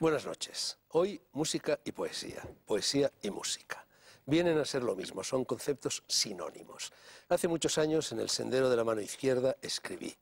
Buenas noches. Hoy música y poesía, poesía y música. Vienen a ser lo mismo, son conceptos sinónimos. Hace muchos años en el Sendero de la Mano Izquierda escribí,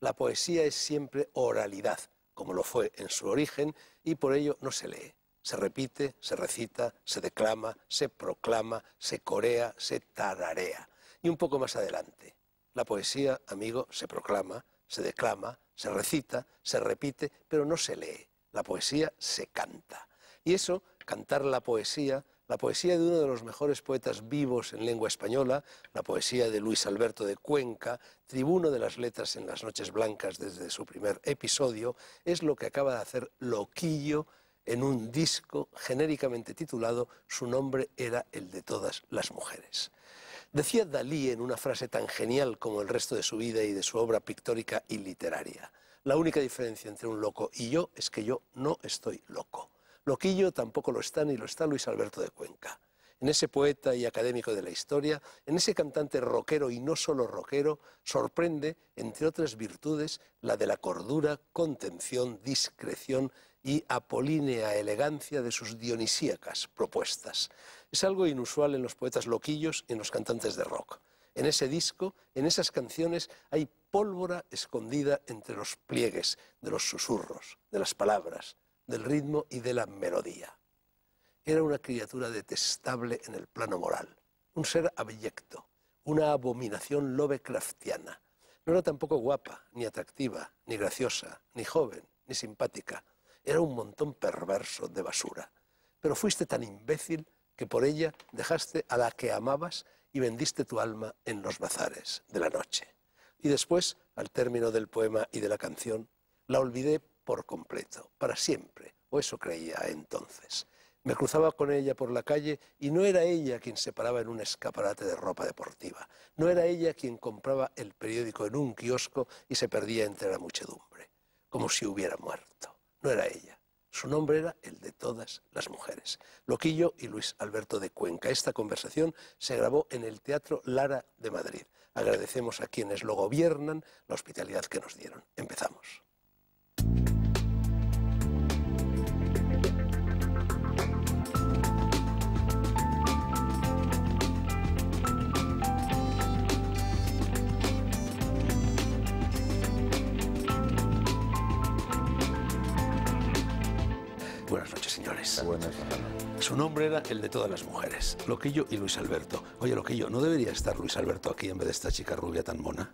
la poesía es siempre oralidad, como lo fue en su origen, y por ello no se lee. Se repite, se recita, se declama, se proclama, se corea, se tararea. Y un poco más adelante, la poesía, amigo, se proclama, se declama, se recita, se repite, pero no se lee. La poesía se canta. Y eso, cantar la poesía, la poesía de uno de los mejores poetas vivos en lengua española, la poesía de Luis Alberto de Cuenca, tribuno de las letras en las noches blancas desde su primer episodio, es lo que acaba de hacer Loquillo en un disco genéricamente titulado Su nombre era el de todas las mujeres. Decía Dalí en una frase tan genial como el resto de su vida y de su obra pictórica y literaria. La única diferencia entre un loco y yo es que yo no estoy loco. Loquillo tampoco lo está ni lo está Luis Alberto de Cuenca. En ese poeta y académico de la historia, en ese cantante rockero y no solo rockero, sorprende, entre otras virtudes, la de la cordura, contención, discreción y apolínea elegancia de sus dionisíacas propuestas. Es algo inusual en los poetas loquillos y en los cantantes de rock. En ese disco, en esas canciones, hay pólvora escondida entre los pliegues de los susurros, de las palabras, del ritmo y de la melodía. Era una criatura detestable en el plano moral, un ser abyecto, una abominación lovecraftiana. No era tampoco guapa, ni atractiva, ni graciosa, ni joven, ni simpática. Era un montón perverso de basura. Pero fuiste tan imbécil que por ella dejaste a la que amabas y vendiste tu alma en los bazares de la noche. Y después, al término del poema y de la canción, la olvidé por completo, para siempre, o eso creía entonces. Me cruzaba con ella por la calle y no era ella quien se paraba en un escaparate de ropa deportiva, no era ella quien compraba el periódico en un kiosco y se perdía entre la muchedumbre, como si hubiera muerto, no era ella. Su nombre era el de todas las mujeres. Loquillo y Luis Alberto de Cuenca. Esta conversación se grabó en el Teatro Lara de Madrid. Agradecemos a quienes lo gobiernan la hospitalidad que nos dieron. Empezamos. señores. Su nombre era el de todas las mujeres, Loquillo y Luis Alberto. Oye, Loquillo, ¿no debería estar Luis Alberto aquí en vez de esta chica rubia tan mona?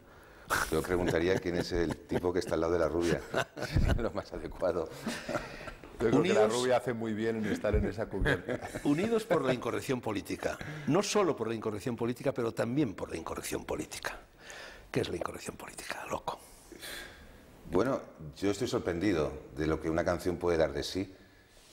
Yo preguntaría quién es el tipo que está al lado de la rubia. lo más adecuado. Yo que la rubia hace muy bien en estar en esa cubierta. Unidos por la incorrección política. No solo por la incorrección política, pero también por la incorrección política. ¿Qué es la incorrección política, loco? Bueno, yo estoy sorprendido de lo que una canción puede dar de sí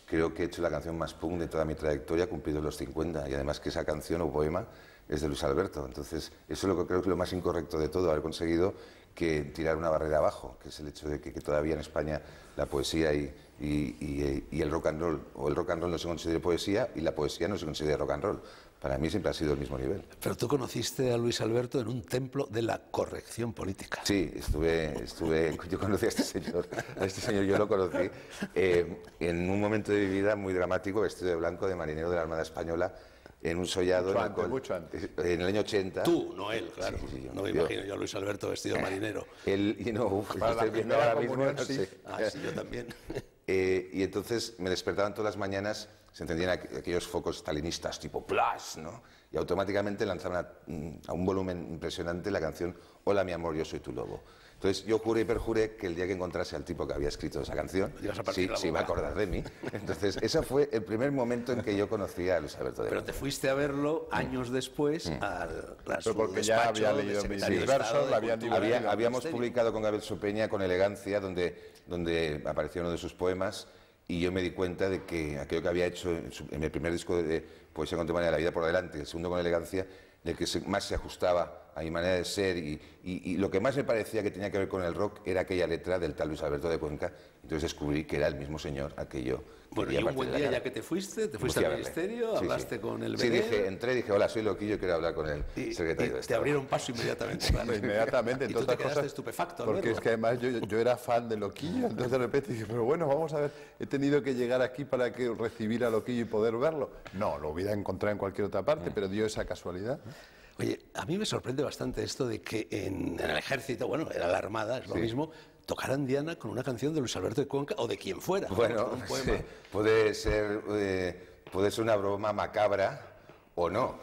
creo que he hecho la canción más punk de toda mi trayectoria, cumplido los 50, y además que esa canción o poema es de Luis Alberto. Entonces, eso es lo que creo que es lo más incorrecto de todo, haber conseguido que tirar una barrera abajo, que es el hecho de que, todavía en España la poesía y, eh, y, el rock and roll, o el rock and roll no se considera poesía y la poesía no se considera rock and roll para mí siempre ha sido el mismo nivel. Pero tú conociste a Luis Alberto en un templo de la corrección política. Sí, estuve, estuve yo conocí a este señor, a este señor yo lo conocí eh, en un momento de mi vida muy dramático, vestido de blanco, de marinero de la Armada Española, en un sollado. Mucho en, antes, mucho antes. Eh, en el año 80. Tú, no él, claro. Sí, sí, yo, no me imagino yo a Luis Alberto vestido marinero. Él, y no, uf, Para la ahora mismo, sí. Ah, sí, yo también. Eh, y entonces me despertaban todas las mañanas se encendían aquellos focos stalinistas tipo Plus, ¿no? Y automáticamente lanzaban mm, a, un volumen impresionante la canción Hola mi amor, yo soy tu lobo. Entonces yo juré y perjuré que el día que encontrase al tipo que había escrito esa canción, sí, se iba a acordar de mí. Entonces ese fue el primer momento en que yo conocí a Luis Alberto de Pero te fuiste a verlo años después mm. al porque ya había leído mis versos, Habíamos publicado con Gabriel Supeña, con Elegancia, donde, donde apareció uno de sus poemas y yo me di cuenta de que aquello que había hecho en, su, el primer disco de, Poesía Contemporánea, La Vida por Delante, el segundo con Elegancia, en el que más se ajustaba hay manera de ser y, lo que más me parecía que tenía que ver con el rock era aquella letra del tal Luis Alberto de Cuenca. Entonces descubrí que era el mismo señor aquello... que Bueno, y un buen día ya que te fuiste, te fuiste al ministerio, hablaste con el BD. Sí, dije, entré y dije, hola, soy Loquillo, quiero hablar con el secretario de Estado. Te abrieron paso inmediatamente. claro. inmediatamente, entonces. Te quedaste estupefacto. Porque es que además yo, era fan de Loquillo, entonces de repente dije, pero bueno, vamos a ver, he tenido que llegar aquí para que recibir a Loquillo y poder verlo. No, lo hubiera encontrado en cualquier otra parte, mm. pero dio esa casualidad. Oye, a mí me sorprende bastante esto de que en, el ejército, bueno, en la armada, es lo mismo, tocaran Diana con una canción de Luis Alberto de Cuenca o de quien fuera. Bueno, puede, ser, eh, puede ser una broma macabra. O no.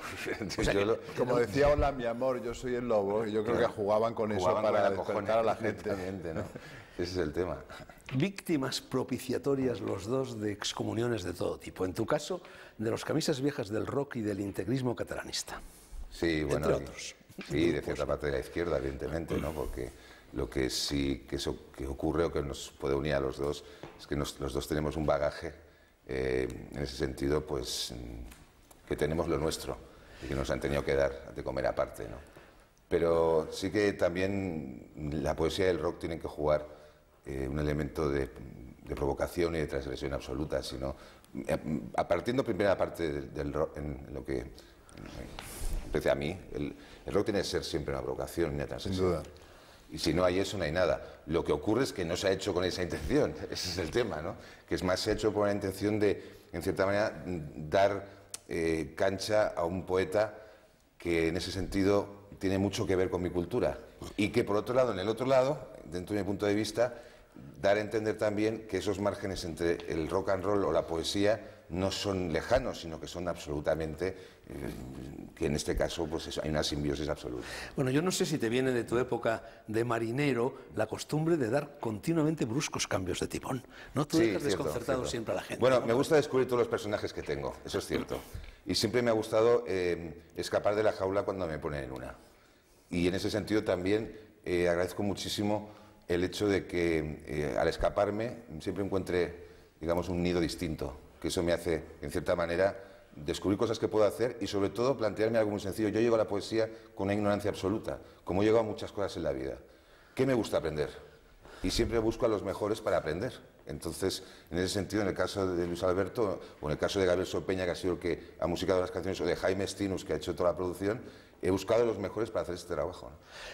como decía Hola, mi amor, yo soy el lobo, y yo creo que jugaban con eso para a la gente. Ese es el tema. Víctimas propiciatorias los dos de excomuniones de todo tipo. En tu caso, de los camisas viejas del rock y del integrismo catalanista. Sí, bueno, Sí, de cierta parte de la izquierda, evidentemente, ¿no? Porque lo que sí que, eso, que ocurre o que nos puede unir a los dos es que los dos tenemos un bagaje, eh, en ese sentido, pues, que tenemos lo nuestro y que nos han tenido que dar de comer aparte, ¿no? Pero sí que también la poesía del rock tienen que jugar eh, un elemento de, provocación y de transgresión absoluta, sino apartiendo eh, partiendo primero parte del, del rock, en lo que Pese a mí, el, rock tiene que ser siempre una provocación, una transición. Y si no hay eso, no hay nada. Lo que ocurre es que no se ha hecho con esa intención, ese es el tema, ¿no? Que es más, se ha hecho con la intención de, en cierta manera, dar eh, cancha a un poeta que en ese sentido tiene mucho que ver con mi cultura. Y que por otro lado, en el otro lado, dentro de mi punto de vista, dar a entender también que esos márgenes entre el rock and roll o la poesía no son lejanos, sino que son absolutamente que en este caso pues hay una simbiosis absoluta. Bueno, yo no sé si te viene de tu época de marinero la costumbre de dar continuamente bruscos cambios de timón. ¿No? Tú dejas desconcertado siempre a la gente. Bueno, me gusta descubrir todos los personajes que tengo, eso es cierto. Y siempre me ha gustado eh, escapar de la jaula cuando me ponen en una. Y en ese sentido también eh, agradezco muchísimo el hecho de que eh, al escaparme siempre encuentre, digamos, un nido distinto, que eso me hace, en cierta manera, descubrir cosas que puedo hacer y sobre todo plantearme algo muy sencillo. Yo llego a la poesía con una ignorancia absoluta, como he a muchas cosas en la vida. ¿Qué me gusta aprender? Y siempre busco a los mejores para aprender. Entonces, en ese sentido, en el caso de Luis Alberto, o en el caso de Gabriel Solpeña que ha sido el que ha musicado las canciones, o de Jaime Stinus, que ha hecho toda la producción, he buscado los mejores para hacer este trabajo.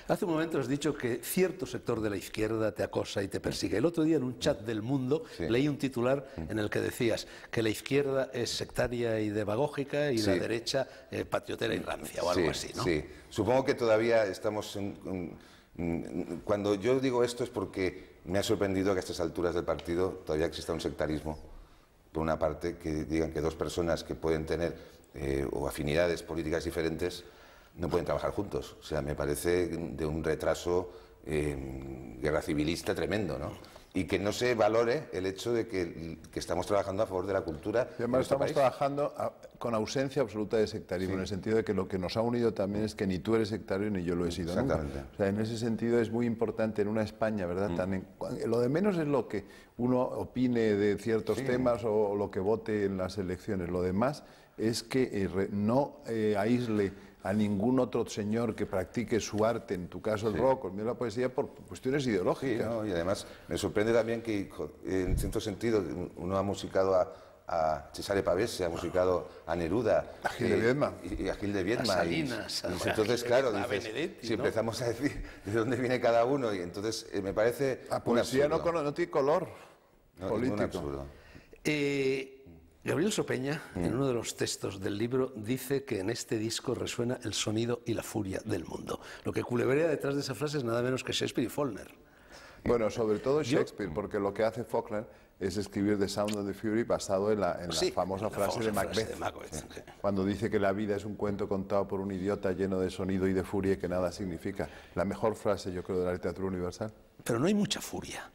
Hace un momento has dicho que cierto sector de la izquierda te acosa y te persigue. El otro día en un chat del mundo leí un titular mm. en el que decías que la izquierda es sectaria y demagógica y la derecha eh, patriotera y rancia o algo así. Sí, supongo que todavía estamos... En, cuando yo digo esto es porque me ha sorprendido que a estas alturas del partido todavía exista un sectarismo. Por una parte, que digan que dos personas que pueden tener eh, o afinidades políticas diferentes no pueden trabajar juntos. O sea, me parece de un retraso eh, guerra civilista tremendo, ¿no? Y que no se valore el hecho de que, estamos trabajando a favor de la cultura. además estamos trabajando con ausencia absoluta de sectarismo, en el sentido de que lo que nos ha unido también es que ni tú eres sectario ni yo lo he sido. Exactamente. O sea, en ese sentido es muy importante en una España, ¿verdad? Tan mm. lo de menos es lo que uno opine de ciertos temas o, lo que vote en las elecciones. Lo demás es que eh, no eh, aísle a ningún otro señor que practique su arte, en tu caso el rock, el la poesía, por cuestiones ideológicas. Y además me sorprende también que, en cierto sentido, uno ha musicado a, Cesare Pavese ha musicado a Neruda. A Gil de Y, a de Salinas. entonces, claro, si empezamos a decir de dónde viene cada uno, y entonces eh, me parece. La poesía no, no, tiene color político. Eh, Gabriel Sopeña, en mm. uno de los textos del libro, dice que en este disco resuena el sonido y la furia del mundo. Lo que culebrea detrás de esa frase es nada menos que Shakespeare y Faulkner. Bueno, sobre todo Shakespeare, porque lo que hace Faulkner es escribir The Sound of the Fury basado en la, famosa frase, de Macbeth, cuando dice que la vida es un cuento contado por un idiota lleno de sonido y de furia que nada significa. La mejor frase, yo creo, de la literatura universal. Pero no hay mucha furia.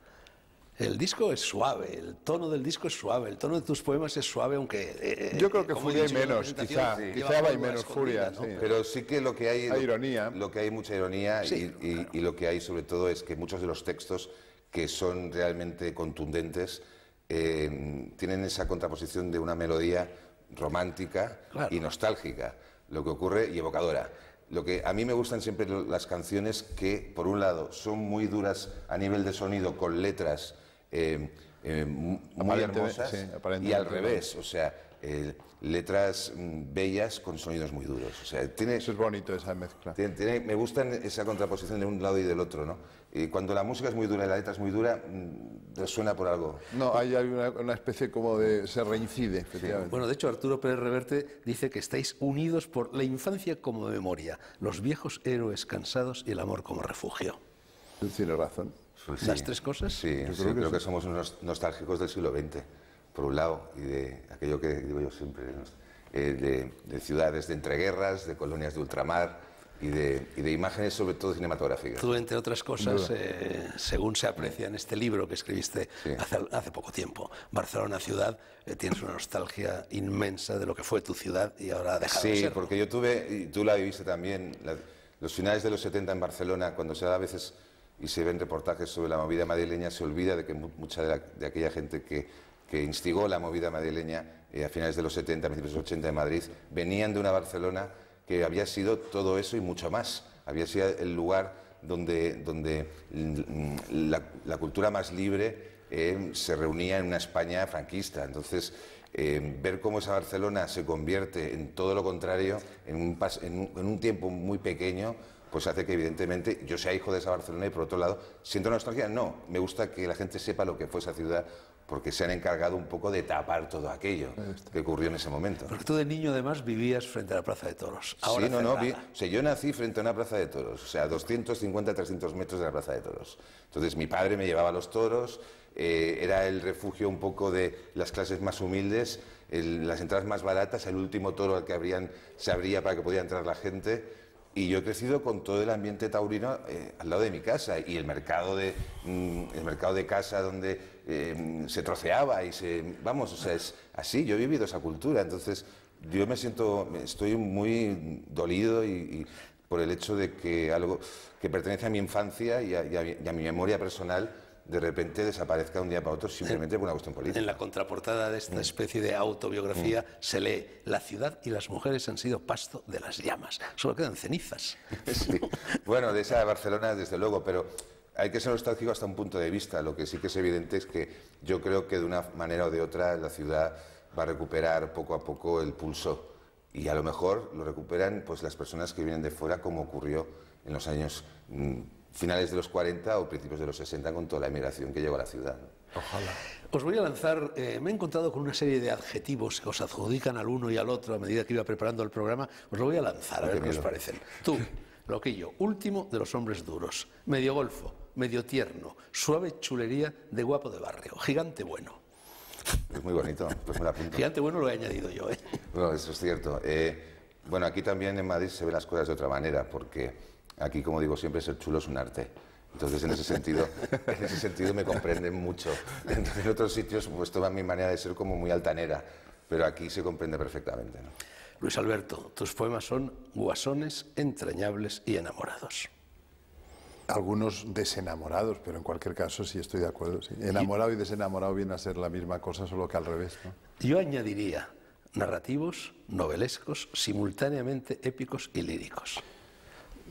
El disco es suave, el tono del disco es suave, el tono de tus poemas es suave, aunque... Eh, eh, Yo creo que furia hay menos, quizá, quizá hay menos furia. Pero sí que lo que hay... hay ironía. Lo que hay mucha ironía y, lo que hay sobre todo es que muchos de los textos que son realmente contundentes eh, tienen esa contraposición de una melodía romántica y nostálgica, lo que ocurre y evocadora. Lo que a mí me gustan siempre las canciones que, por un lado, son muy duras a nivel de sonido, con letras eh, eh, muy hermosas y al revés, o sea, eh, letras mm, bellas con sonidos muy duros. sea, tiene, Eso es bonito, esa mezcla. me gusta esa contraposición de un lado y del otro, ¿no? Y cuando la música es muy dura y la letra es muy dura, mm, resuena por algo. No, hay una, especie como de... se reincide. efectivamente. Bueno, de hecho, Arturo Pérez Reverte dice que estáis unidos por la infancia como memoria, los viejos héroes cansados y el amor como refugio. Tiene razón. Pues ¿Las tres cosas? Sí, creo, que, somos unos nostálgicos del siglo XX, por un lado, y de aquello que digo yo siempre, eh, de, ciudades de entreguerras, de colonias de ultramar. Y de, y de imágenes, sobre todo cinematográficas. Tú, entre otras cosas, eh, según se aprecia en este libro que escribiste hace, poco tiempo, Barcelona Ciudad, eh, tienes una nostalgia inmensa de lo que fue tu ciudad y ahora ha de ser. Sí, porque yo tuve, y tú la viviste también, los finales de los 70 en Barcelona, cuando se da a veces y se ven reportajes sobre la movida madrileña, se olvida de que mucha de, aquella gente que, instigó la movida madrileña eh, a finales de los 70, principios de los 80 de Madrid, venían de una Barcelona que había sido todo eso y mucho más. Había sido el lugar donde, mm, la, cultura más libre eh, se reunía en una España franquista. Entonces, eh, ver cómo esa Barcelona se convierte en todo lo contrario en en un tiempo muy pequeño pues hace que evidentemente yo sea hijo de esa Barcelona y por otro lado, siento nostalgia, no, me gusta que la gente sepa lo que fue esa ciudad porque se han encargado un poco de tapar todo aquello que ocurrió en ese momento. Porque tú de niño además vivías frente a la Plaza de Toros. sí, no, no, o sea, yo nací frente a una Plaza de Toros, o sea, 250, 300 metros de la Plaza de Toros. Entonces mi padre me llevaba los toros, eh, era el refugio un poco de las clases más humildes, las entradas más baratas, el último toro al que se abría para que podía entrar la gente. Y yo he crecido con todo el ambiente taurino eh, al lado de mi casa y el mercado de, mm, el mercado de casa donde eh, se troceaba y se... Vamos, o sea, es así, yo he vivido esa cultura, entonces yo me siento, estoy muy dolido y, por el hecho de que algo que pertenece a mi infancia y a mi memoria personal de repente desaparezca un día para otro simplemente por una cuestión política. En la contraportada de esta mm. especie de autobiografía mm. se lee, la ciudad y las mujeres han sido pasto de las llamas, solo quedan cenizas. bueno, de esa de Barcelona, desde luego, pero hay que ser nostálgico hasta un punto de vista. Lo que sí que es evidente es que yo creo que de una manera o de otra la ciudad va a recuperar poco a poco el pulso y a lo mejor lo recuperan pues las personas que vienen de fuera como ocurrió en los años mm, finales de los 40 o principios de los 60 con toda la emigración que llegó a la ciudad. Ojalá. Os voy a lanzar, eh, me he encontrado con una serie de adjetivos que os adjudican al uno y al otro a medida que iba preparando el programa, os lo voy a lanzar, ah, a ver qué os parecen. Tú, Loquillo, último de los hombres duros, medio golfo, medio tierno, suave chulería de guapo de barrio, gigante bueno. Es muy bonito, pues me Gigante bueno lo he añadido yo, ¿eh? No, eso es cierto. Eh, bueno, aquí también en Madrid se ven las cosas de otra manera, porque Aquí, como digo siempre, ser chulo es un arte. Entonces, en ese sentido, en ese sentido me comprenden mucho. en otros sitios, pues toda mi manera de ser como muy altanera, pero aquí se comprende perfectamente. Luis Alberto, tus poemas son guasones, entrañables y enamorados. Algunos desenamorados, pero en cualquier caso sí estoy de acuerdo. Enamorado y desenamorado viene a ser la misma cosa, solo que al revés. Yo añadiría narrativos, novelescos, simultáneamente épicos y líricos.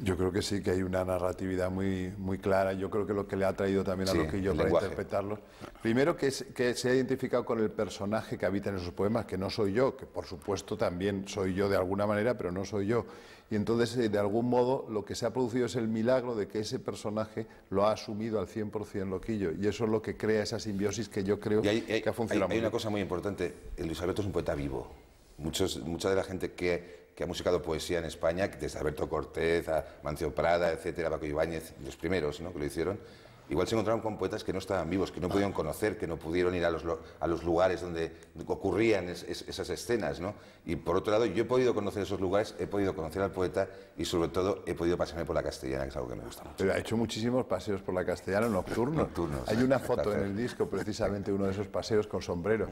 Yo creo que sí, que hay una narratividad muy, muy clara. Yo creo que lo que le ha traído también a Loquillo para interpretarlo. Primero, que, se ha identificado con el personaje que habita en esos poemas, que no soy yo, que por supuesto también soy yo de alguna manera, pero no soy yo. Y entonces, eh, de algún modo, lo que se ha producido es el milagro de que ese personaje lo ha asumido al 100% Loquillo. Y eso es lo que crea esa simbiosis que yo creo que ha funcionado hay, Hay una cosa muy importante: Luis es un poeta vivo. Muchos, mucha de la gente que que ha musicado poesía en España, desde Alberto Cortés a Mancio Prada, etcétera, Paco Ibáñez, los primeros ¿no? que lo hicieron, igual se encontraron con poetas que no estaban vivos, que no pudieron conocer, que no pudieron ir a los, a los lugares donde ocurrían esas escenas, ¿no? Y por otro lado, yo he podido conocer esos lugares, he podido conocer al poeta y sobre todo he podido pasarme por la Castellana, que es algo que me gusta mucho. Pero ha hecho muchísimos paseos por la Castellana nocturnos Hay una foto en el disco, precisamente uno de esos paseos con sombrero.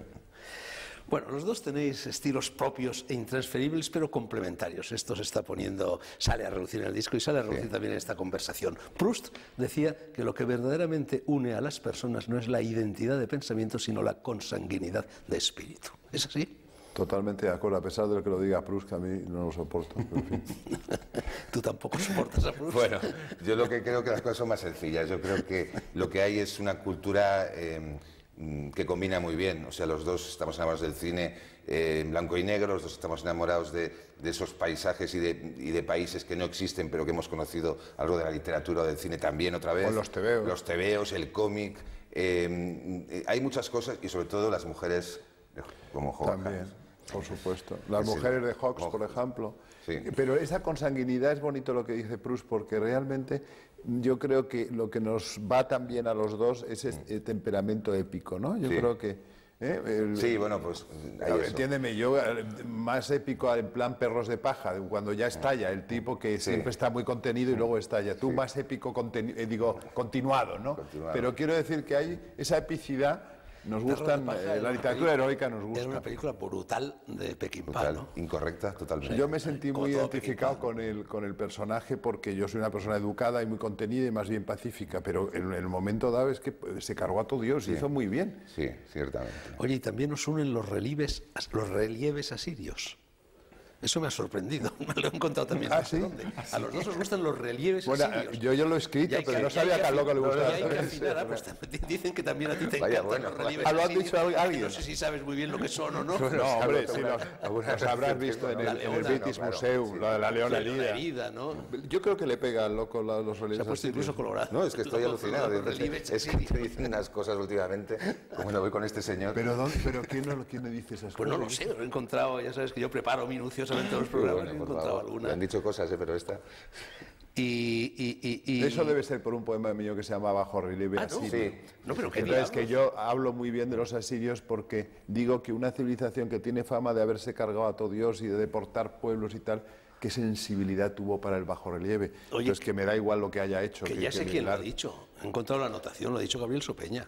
Bueno, los dos tenéis estilos propios e intransferibles, pero complementarios. Esto se está poniendo, sale a reducir en el disco y sale a reducir también en esta conversación. Proust decía que lo que verdaderamente une a las personas no es la identidad de pensamiento, sino la consanguinidad de espíritu. ¿Es así? Totalmente de acuerdo, a pesar de lo que lo diga Proust, a mí no lo soporto. Tú tampoco soportas a Proust. Bueno, yo lo que creo que las cosas son más sencillas. Yo creo que lo que hay es una cultura... Eh, Mm, que combina muy bien. O sea, los dos estamos enamorados del cine eh, en blanco y negro, los dos estamos enamorados de, esos paisajes y de, países que no existen, pero que hemos conocido algo de la literatura o del cine también otra vez. los tebeos. Los tebeos, el cómic. Em, eh, hay muchas cosas y sobre todo las mujeres como Hawks. También, por supuesto. Las mujeres de Hawks, por ejemplo. Pero esa consanguinidad es bonito lo que dice Proust, porque realmente yo creo que lo que nos va también a los dos es este temperamento épico, ¿no? Yo creo que... ¿eh? sí, bueno, pues... Entiéndeme, yo eh, más épico en plan perros de paja, cuando ya estalla el tipo que siempre está muy contenido y mm. luego estalla. Tú más épico, eh, digo, continuado, ¿no? Pero quiero decir que hay esa epicidad nos gustan, eh, la literatura heroica nos gusta. una película brutal de Peckinpah, Incorrecta, totalmente. Yo me sentí muy identificado con el, con el personaje porque yo soy una persona educada y muy contenida y más bien pacífica, pero en, el momento dado es que pues, se cargó a todo Dios ...y hizo muy bien. Sí, ciertamente. Oye, y también nos unen los relieves, los relieves asirios. Eso me ha sorprendido, me lo he encontrado también. ¿Ah, sí? Ah, a los dos os gustan los relieves bueno, eh, Yo, yo lo he escrito, pero no sabía que al loco le gustaba. Ah, pues dicen que también a ti te Vaya, encantan los relieves ¿Ah, lo han dicho alguien? No sé si sabes muy bien lo que son o no. No, hombre, si los, habrás visto en el, British Museum, sí, la de la leona herida. Yo creo que le pega al loco los relieves Se ha puesto incluso colorado. No, es que estoy alucinado. Es que te dicen unas cosas últimamente, como no voy con este señor. ¿Pero quién me dice esas cosas? Pues no lo sé, lo he encontrado, ya sabes que yo preparo minucios los alguna. han dicho cosas, ¿eh? pero esta... Y, Eso debe ser por un poema mío que se llama Bajo relieve ah, así Sí. no, pero ¿qué Es que yo hablo muy bien de los asirios porque digo que una civilización que tiene fama de haberse cargado a todo Dios y de deportar pueblos y tal, qué sensibilidad tuvo para el bajo relieve Oye, Entonces, que me da igual lo que haya hecho. Que, ya sé quién lo ha dicho. He encontrado la anotación, lo ha dicho Gabriel Sopeña.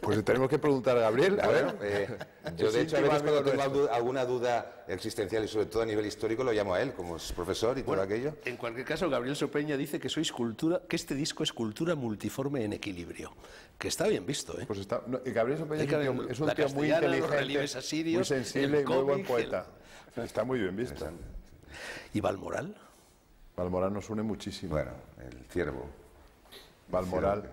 Pues tenemos que preguntar a Gabriel. Eh, yo de hecho a veces cuando tengo alguna duda existencial y sobre todo a nivel histórico lo llamo a él, como es profesor y todo aquello. En cualquier caso, Gabriel Sopeña dice que escultura, que este disco es cultura multiforme en equilibrio, que está bien visto, ¿eh? Pues está. Gabriel Sopeña es, un, tío muy inteligente, muy sensible y muy buen poeta. Está muy bien visto. ¿Y Valmoral? Valmoral nos une muchísimo. Bueno, el ciervo. Valmoral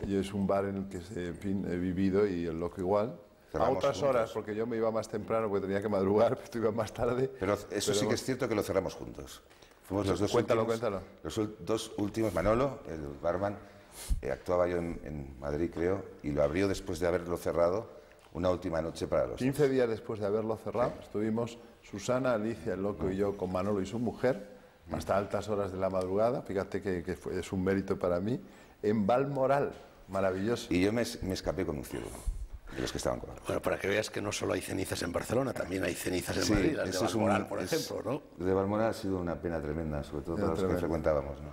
es un bar en el que, he vivido y el loco igual. A otras horas, porque yo me iba más temprano porque tenía que madrugar, pero tú más tarde. Pero eso sí que es cierto que lo cerramos juntos. Fuimos los dos cuéntalo, últimos, cuéntalo. Los dos últimos, Manolo, el barman, eh, actuaba yo en, Madrid, creo, y lo abrió después de haberlo cerrado, una última noche para los 15 días después de haberlo cerrado, estuvimos Susana, Alicia, el loco y yo con Manolo y su mujer, hasta altas horas de la madrugada, fíjate que, es un mérito para mí, en Valmoral. Maravilloso. Y yo me, escapé con un ciego de los que estaban con Bueno, para que veas que no solo hay cenizas en Barcelona, también hay cenizas en Madrid, las de por ejemplo, ¿no? De Balmoral ha sido una pena tremenda, sobre todo para los que frecuentábamos, ¿no?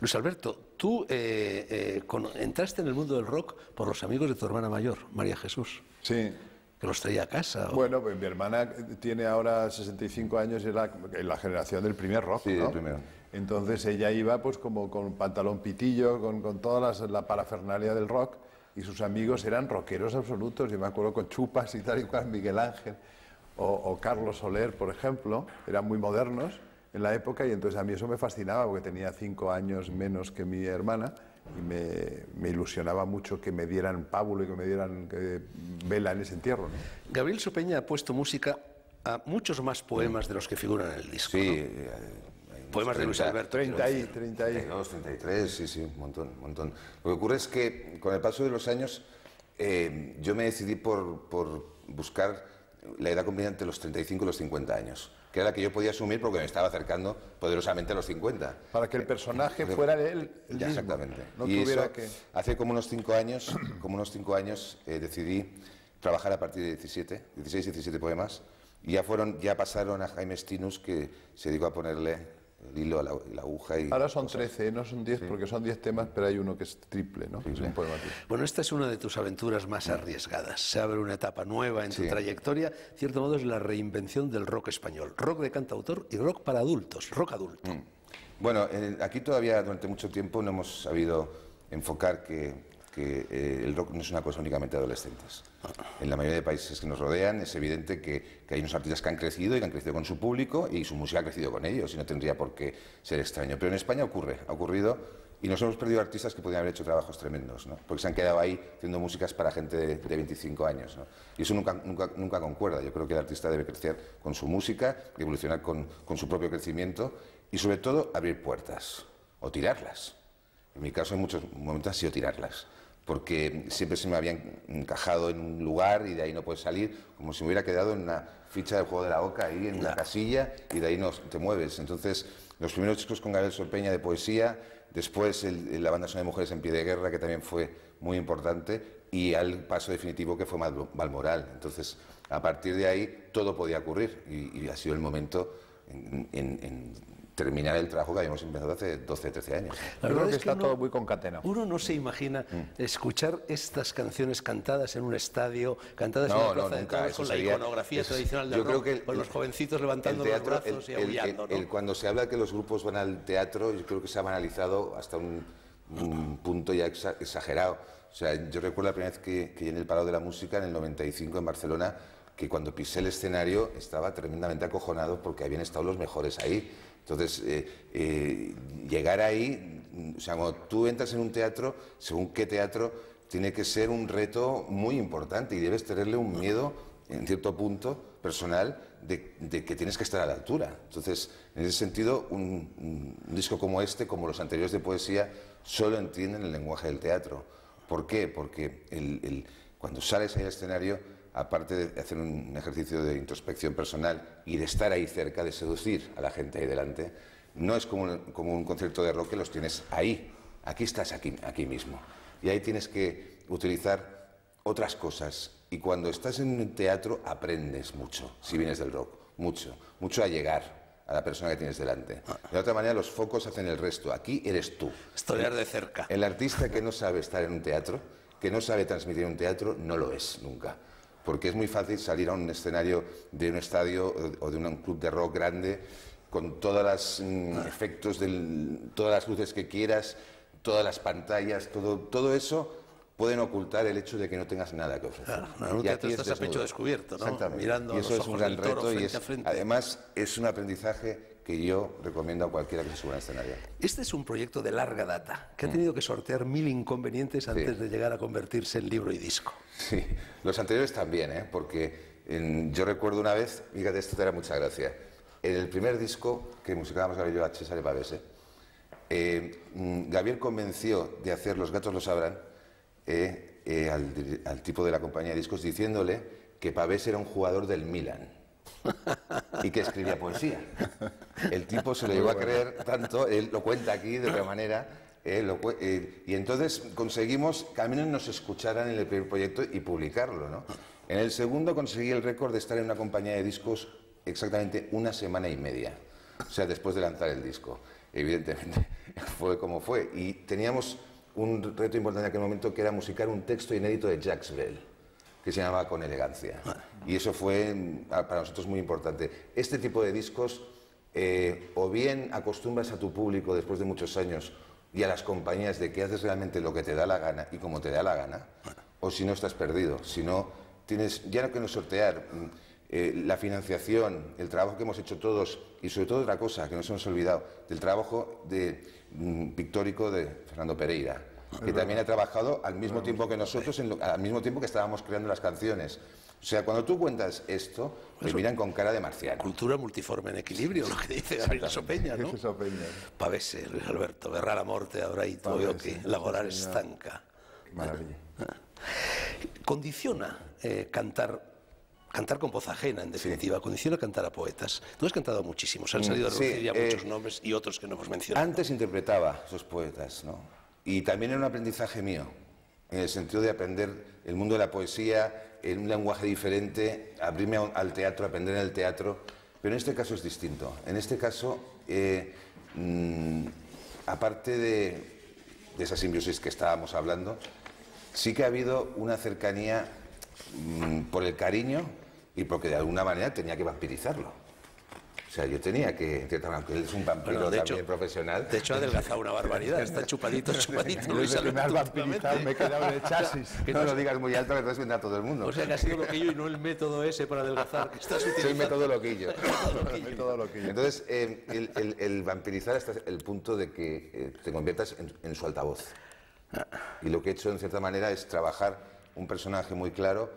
Luis Alberto, tú eh, eh, entraste en el mundo del rock por los amigos de tu hermana mayor, María Jesús. Sí. Que los traía a casa. Bueno, pues mi hermana tiene ahora 65 años y es la, generación del primer rock, sí, el primero. Entonces ella iba pues como con pantalón pitillo, con, con toda la parafernalia del rock, y sus amigos eran rockeros absolutos, yo me acuerdo con Chupas y tal y cual, Miguel Ángel o, Carlos Soler, por ejemplo, eran muy modernos en la época y entonces a mí eso me fascinaba porque tenía cinco años menos que mi hermana y me, ilusionaba mucho que me dieran pábulo y que me dieran eh, vela en ese entierro. Gabriel Sopeña ha puesto música a muchos más poemas de los que figuran en el disco. Sí, eh, Poemas de Luis Alberto. 30 y 30 y. 32, 33, sí, sí, un montón, un montón. Lo que ocurre es que con el paso de los años eh, yo me decidí por, buscar la edad conveniente entre los 35 y los 50 años, que era la que yo podía asumir porque me estaba acercando poderosamente a los 50. Para que el personaje fuera él ya, Exactamente. y eso, que... Hace como unos 5 años, como unos cinco años eh, decidí trabajar a partir de 17, 16, 17 poemas, y ya, fueron, ya pasaron a Jaime Stinus, que se dedicó a ponerle el hilo, la, aguja y... Ahora son 13, no son 10, porque son 10 temas, pero hay uno que es triple, ¿no? Bueno, esta es una de tus aventuras más mm. arriesgadas. Se abre una etapa nueva en tu trayectoria. cierto modo es la reinvención del rock español. Rock de cantautor y rock para adultos, rock adulto. Mm. Bueno, eh, aquí todavía durante mucho tiempo no hemos sabido enfocar que, eh, el rock no es una cosa únicamente de adolescentes. En la mayoría de países que nos rodean es evidente que, hay unos artistas que han crecido y que han crecido con su público y su música ha crecido con ellos y no tendría por qué ser extraño. Pero en España ocurre, ha ocurrido y nos hemos perdido artistas que podían haber hecho trabajos tremendos, porque se han quedado ahí haciendo músicas para gente de, 25 años. Y eso nunca, concuerda. Yo creo que el artista debe crecer con su música, evolucionar con, con su propio crecimiento y sobre todo abrir puertas o tirarlas. En mi caso en muchos momentos ha sido tirarlas porque siempre se me habían encajado en un lugar y de ahí no puedes salir, como si me hubiera quedado en una ficha del juego de la OCA, ahí en una casilla, y de ahí no te mueves. Entonces, los primeros chicos con Gabriel Solpeña de poesía, después la banda sonora de Mujeres en Pie de Guerra, que también fue muy importante, y al paso definitivo que fue Malmoral. Entonces, a partir de ahí, todo podía ocurrir, y, ha sido el momento en terminar el trabajo que habíamos empezado hace 12, 13 años. Yo Creo que está todo muy concatenado. Uno no se imagina mm. escuchar estas canciones cantadas en un estadio, cantadas en la plaza de con la iconografía tradicional del yo rock, creo que con los jovencitos levantando los brazos y aullando. cuando se habla de que los grupos van al teatro, yo creo que se ha banalizado hasta un, punto ya exagerado. O sea, yo recuerdo la primera vez que, que en el Palau de la Música, en el 95, en Barcelona, que cuando pisé el escenario estaba tremendamente acojonado porque habían estado los mejores ahí. Entonces, eh, eh, llegar ahí, mm, o sea, cuando tú entras en un teatro, según qué teatro, tiene que ser un reto muy importante y debes tenerle un miedo, en cierto punto, personal, de, que tienes que estar a la altura. Entonces, en ese sentido, un, disco como este, como los anteriores de poesía, solo entienden el lenguaje del teatro. ¿Por qué? Porque cuando sales ahí al escenario aparte de hacer un ejercicio de introspección personal y de estar ahí cerca, de seducir a la gente ahí delante, no es como un, como concierto de rock que los tienes ahí, aquí estás, aquí, aquí mismo. Y ahí tienes que utilizar otras cosas. Y cuando estás en un teatro aprendes mucho, si vienes del rock, mucho, mucho a llegar a la persona que tienes delante. De otra manera, los focos hacen el resto. Aquí eres tú. Estudiar de cerca. El artista que no sabe estar en un teatro, que no sabe transmitir un teatro, no lo es nunca porque es muy fácil salir a un escenario de un estadio o de un club de rock grande con todos los mm, efectos, del, todas las luces que quieras, todas las pantallas, todo, todo eso pueden ocultar el hecho de que no tengas nada que ofrecer. y aquí estás a pecho descubierto, ¿no? Exactamente. Mirando y eso es un gran reto y es, además es un aprendizaje que yo recomiendo a cualquiera que se suba al escenario. Este es un proyecto de larga data, que ha mm. tenido que sortear mil inconvenientes antes de llegar a convertirse en libro y disco. Sí, los anteriores también, ¿eh? porque yo recuerdo una vez, fíjate, esto te era mucha gracia, en el primer disco que musicábamos Gabriel yo a César y Pavese, eh, mm, Gabriel convenció de hacer Los gatos lo sabrán eh, eh, al, tipo de la compañía de discos diciéndole que Pavese era un jugador del Milan y que escribía poesía. El tipo se lo llevó a creer tanto, él lo cuenta aquí de otra manera, eh, eh, y entonces conseguimos que al menos nos escucharan en el primer proyecto y publicarlo. ¿no? En el segundo conseguí el récord de estar en una compañía de discos exactamente una semana y media, o sea, después de lanzar el disco. Evidentemente, fue como fue. Y teníamos un reto importante en aquel momento que era musicar un texto inédito de Jax Bell se llamaba Con elegancia. Y eso fue mm, para nosotros muy importante. Este tipo de discos, eh, o bien acostumbras a tu público después de muchos años y a las compañías de que haces realmente lo que te da la gana y como te da la gana, o si no estás perdido, si no tienes ya no que no sortear mm, eh, la financiación, el trabajo que hemos hecho todos y sobre todo otra cosa que no se nos hemos olvidado, del trabajo de, mm, pictórico de Fernando Pereira que también ha trabajado al mismo tiempo que nosotros, al mismo tiempo que estábamos creando las canciones. O sea, cuando tú cuentas esto, te miran con cara de marciano. Cultura multiforme en equilibrio, lo que dice Gabriel Sopeña, ¿no? Sopeña. Pavese, Luis Alberto, Berrara a morte, ahora y todo que laborar estanca. Maravilla. Condiciona eh, cantar cantar con voz ajena, en definitiva, condiciona cantar a poetas. Tú has cantado muchísimos, han mm, salido a ya eh, muchos nombres y otros que no hemos mencionado. Antes interpretaba a esos poetas, ¿no? Y también era un aprendizaje mío, en el sentido de aprender el mundo de la poesía, en un lenguaje diferente, abrirme al teatro, aprender en el teatro. Pero en este caso es distinto. En este caso, eh, mm, aparte de, esa simbiosis que estábamos hablando, sí que ha habido una cercanía mm, por el cariño y porque de alguna manera tenía que vampirizarlo. O sea, yo tenía que, él es un vampiro de también profesional. De hecho, ha adelgazado una barbaridad, está chupadito, chupadito. lo al final me he quedado en el chasis. Que no, lo digas muy alto, que te vender a todo el mundo. O sea, que ha sido loquillo y no el método ese para adelgazar que Soy método loquillo. método loquillo. Entonces, em, el, vampirizar hasta el punto de que eh, te conviertas en su altavoz. Ah. Y lo que he hecho, en cierta manera, es trabajar un personaje muy claro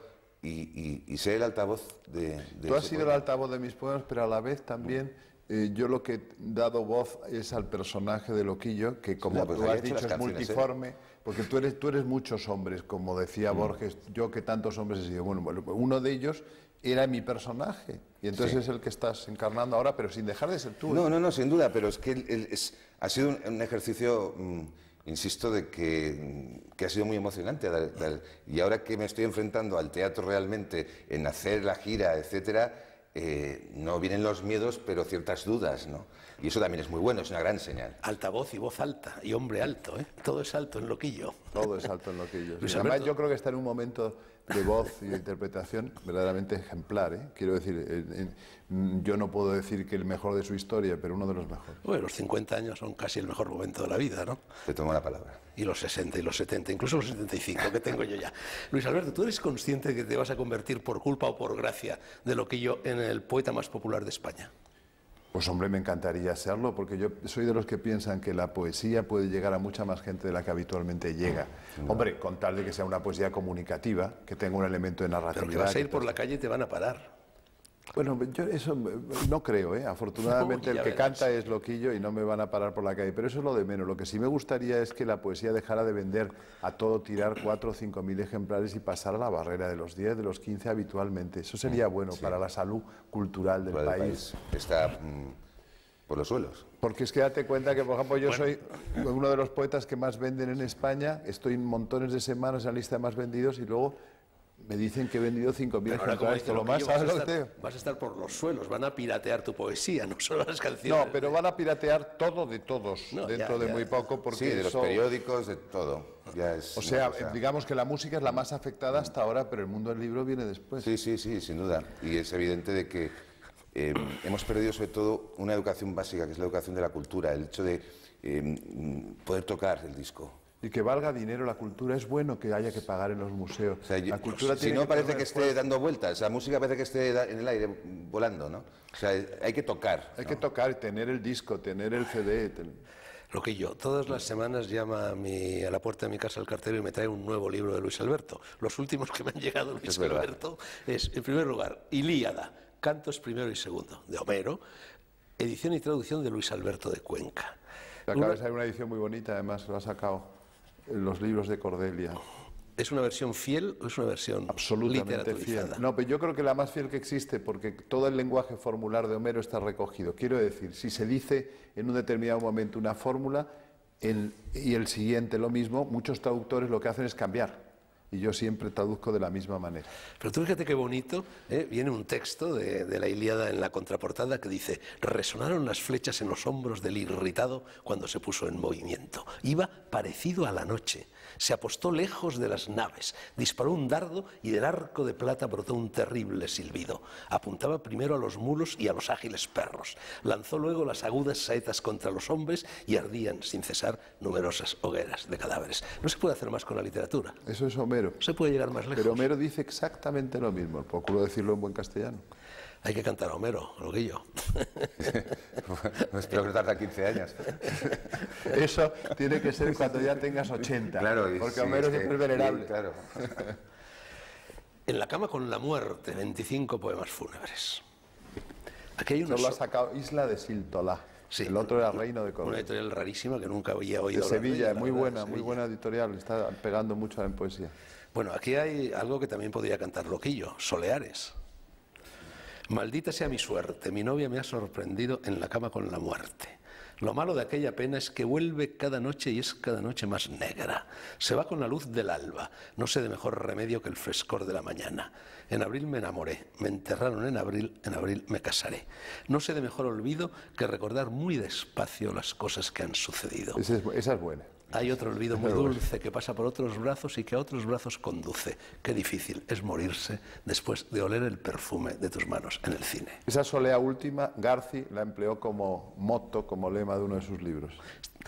y, ser el altavoz de... Tú has sido el altavoz de mis poemas, pero a la vez también... Eh, yo lo que he dado voz es al personaje de Loquillo, que como pues has dicho es ¿eh? multiforme, porque tú eres, tú eres muchos hombres, como decía mm. Borges, yo que tantos hombres he sido. Bueno, uno de ellos era mi personaje, y entonces es el que estás encarnando ahora, pero sin dejar de ser tú. No, ¿eh? no, no, sin duda, pero es que ha sido un, ejercicio... Mm, insisto, de mm, que, ha sido muy emocionante. y ahora que me estoy enfrentando al teatro realmente, en hacer la gira, etcétera, eh, no vienen los miedos, pero ciertas dudas, ¿no? Y eso también es muy bueno, es una gran señal. Altavoz y voz alta, y hombre alto, ¿eh? Todo es alto en loquillo. Todo es alto en loquillo. Además, yo creo que está en un momento de voz y de interpretación verdaderamente ejemplar. ¿eh? Quiero decir, yo no puedo decir que el mejor de su historia, pero uno de los mejores. los 50 años son casi el mejor momento de la vida, ¿no? Te tomo la palabra. Y los 60 y los 70, incluso los 75 que tengo yo ya. Luis Alberto, ¿tú eres consciente de que te vas a convertir por culpa o por gracia de lo que yo en el poeta más popular de España? Pues hombre, me encantaría serlo, porque yo soy de los que piensan que la poesía puede llegar a mucha más gente de la que habitualmente llega. Hombre, con tal de que sea una poesía comunicativa, que tenga un elemento de narrativa. Pero vas a ir por la calle y te van a parar. Bueno, yo eso eh, no creo, ¿eh? afortunadamente el que canta es loquillo y no me van a parar por la calle, pero eso es lo de menos. Lo que sí me gustaría es que la poesía dejara de vender a todo tirar 4 o 5 mil ejemplares y pasara la barrera de los 10, de los 15 habitualmente. Eso sería mm, bueno para la salud cultural del, país. Está mm, por los suelos. Porque es que date cuenta que, por ejemplo, yo soy uno de los poetas que más venden en España, estoy en montones de semanas en la lista de más vendidos y luego me dicen que he vendido 5.000 ejemplares, lo más, ¿sabes vas, a estar, por los suelos, van a piratear tu poesía, no solo las canciones. No, pero van a piratear todo de todos dentro de muy poco. Porque sí, de los periódicos, de todo. o sea, digamos que la música es la más afectada hasta ahora, pero el mundo del libro viene después. Sí, sí, sí, sin duda. Y es evidente de que eh, hemos perdido sobre todo una educación básica, que es la educación de la cultura, el hecho de eh, poder tocar el disco y que valga dinero la cultura. Es bueno que haya que pagar en los museos. la cultura si, no parece que esté dando vueltas, la música parece que esté en el aire mm, volando, ¿no? O sea, hay que tocar. Hay que tocar, tener el disco, tener el CD. Lo que yo, todas las semanas llama a, mi, a la puerta de mi casa el cartero y me trae un nuevo libro de Luis Alberto. Los últimos que me han llegado Luis Alberto es, en primer lugar, Ilíada, cantos primero y segundo, de Homero, edición y traducción de Luis Alberto de Cuenca. La de hay una edición muy bonita, además, lo ha sacado los libros de Cordelia. ¿Es una versión fiel o es una versión absolutamente fiel? No, pero yo creo que la más fiel que existe, porque todo el lenguaje formular de Homero está recogido. Quiero decir, si se dice en un determinado momento una fórmula y el siguiente lo mismo, muchos traductores lo que hacen es cambiar y yo siempre traduzco de la misma manera. Pero tú fíjate qué bonito, ¿eh? viene un texto de, de, la Ilíada en la contraportada que dice, resonaron las flechas en los hombros del irritado cuando se puso en movimiento. Iba parecido a la noche se apostó lejos de las naves, disparó un dardo y del arco de plata brotó un terrible silbido. Apuntaba primero a los mulos y a los ágiles perros. Lanzó luego las agudas saetas contra los hombres y ardían sin cesar numerosas hogueras de cadáveres. No se puede hacer más con la literatura. Eso es Homero. Se puede llegar más lejos. Pero Homero dice exactamente lo mismo, procuro decirlo en buen castellano. Hay que cantar a Homero, Loquillo. espero que tarda 15 años. Eso tiene que ser cuando ya tengas 80. porque Homero es siempre venerable. En la cama con la muerte, 25 poemas fúnebres. Aquí hay una ha sacado Isla de Siltolá. Sí, el otro era Reino de Colombia. Una editorial rarísima que nunca había oído. De Sevilla, muy buena, muy buena editorial, está pegando mucho en poesía. Bueno, aquí hay algo que también podría cantar Loquillo, Soleares. Maldita sea mi suerte, mi novia me ha sorprendido en la cama con la muerte. Lo malo de aquella pena es que vuelve cada noche y es cada noche más negra. Se va con la luz del alba, no sé de mejor remedio que el frescor de la mañana. En abril me enamoré, me enterraron en abril, en abril me casaré. No sé de mejor olvido que recordar muy despacio las cosas que han sucedido. Esa es, buena. Hay otro olvido muy dulce que pasa por otros brazos y que a otros brazos conduce. Qué difícil es morirse después de oler el perfume de tus manos en el cine. Esa solea última, Garci la empleó como moto, como lema de uno de sus libros.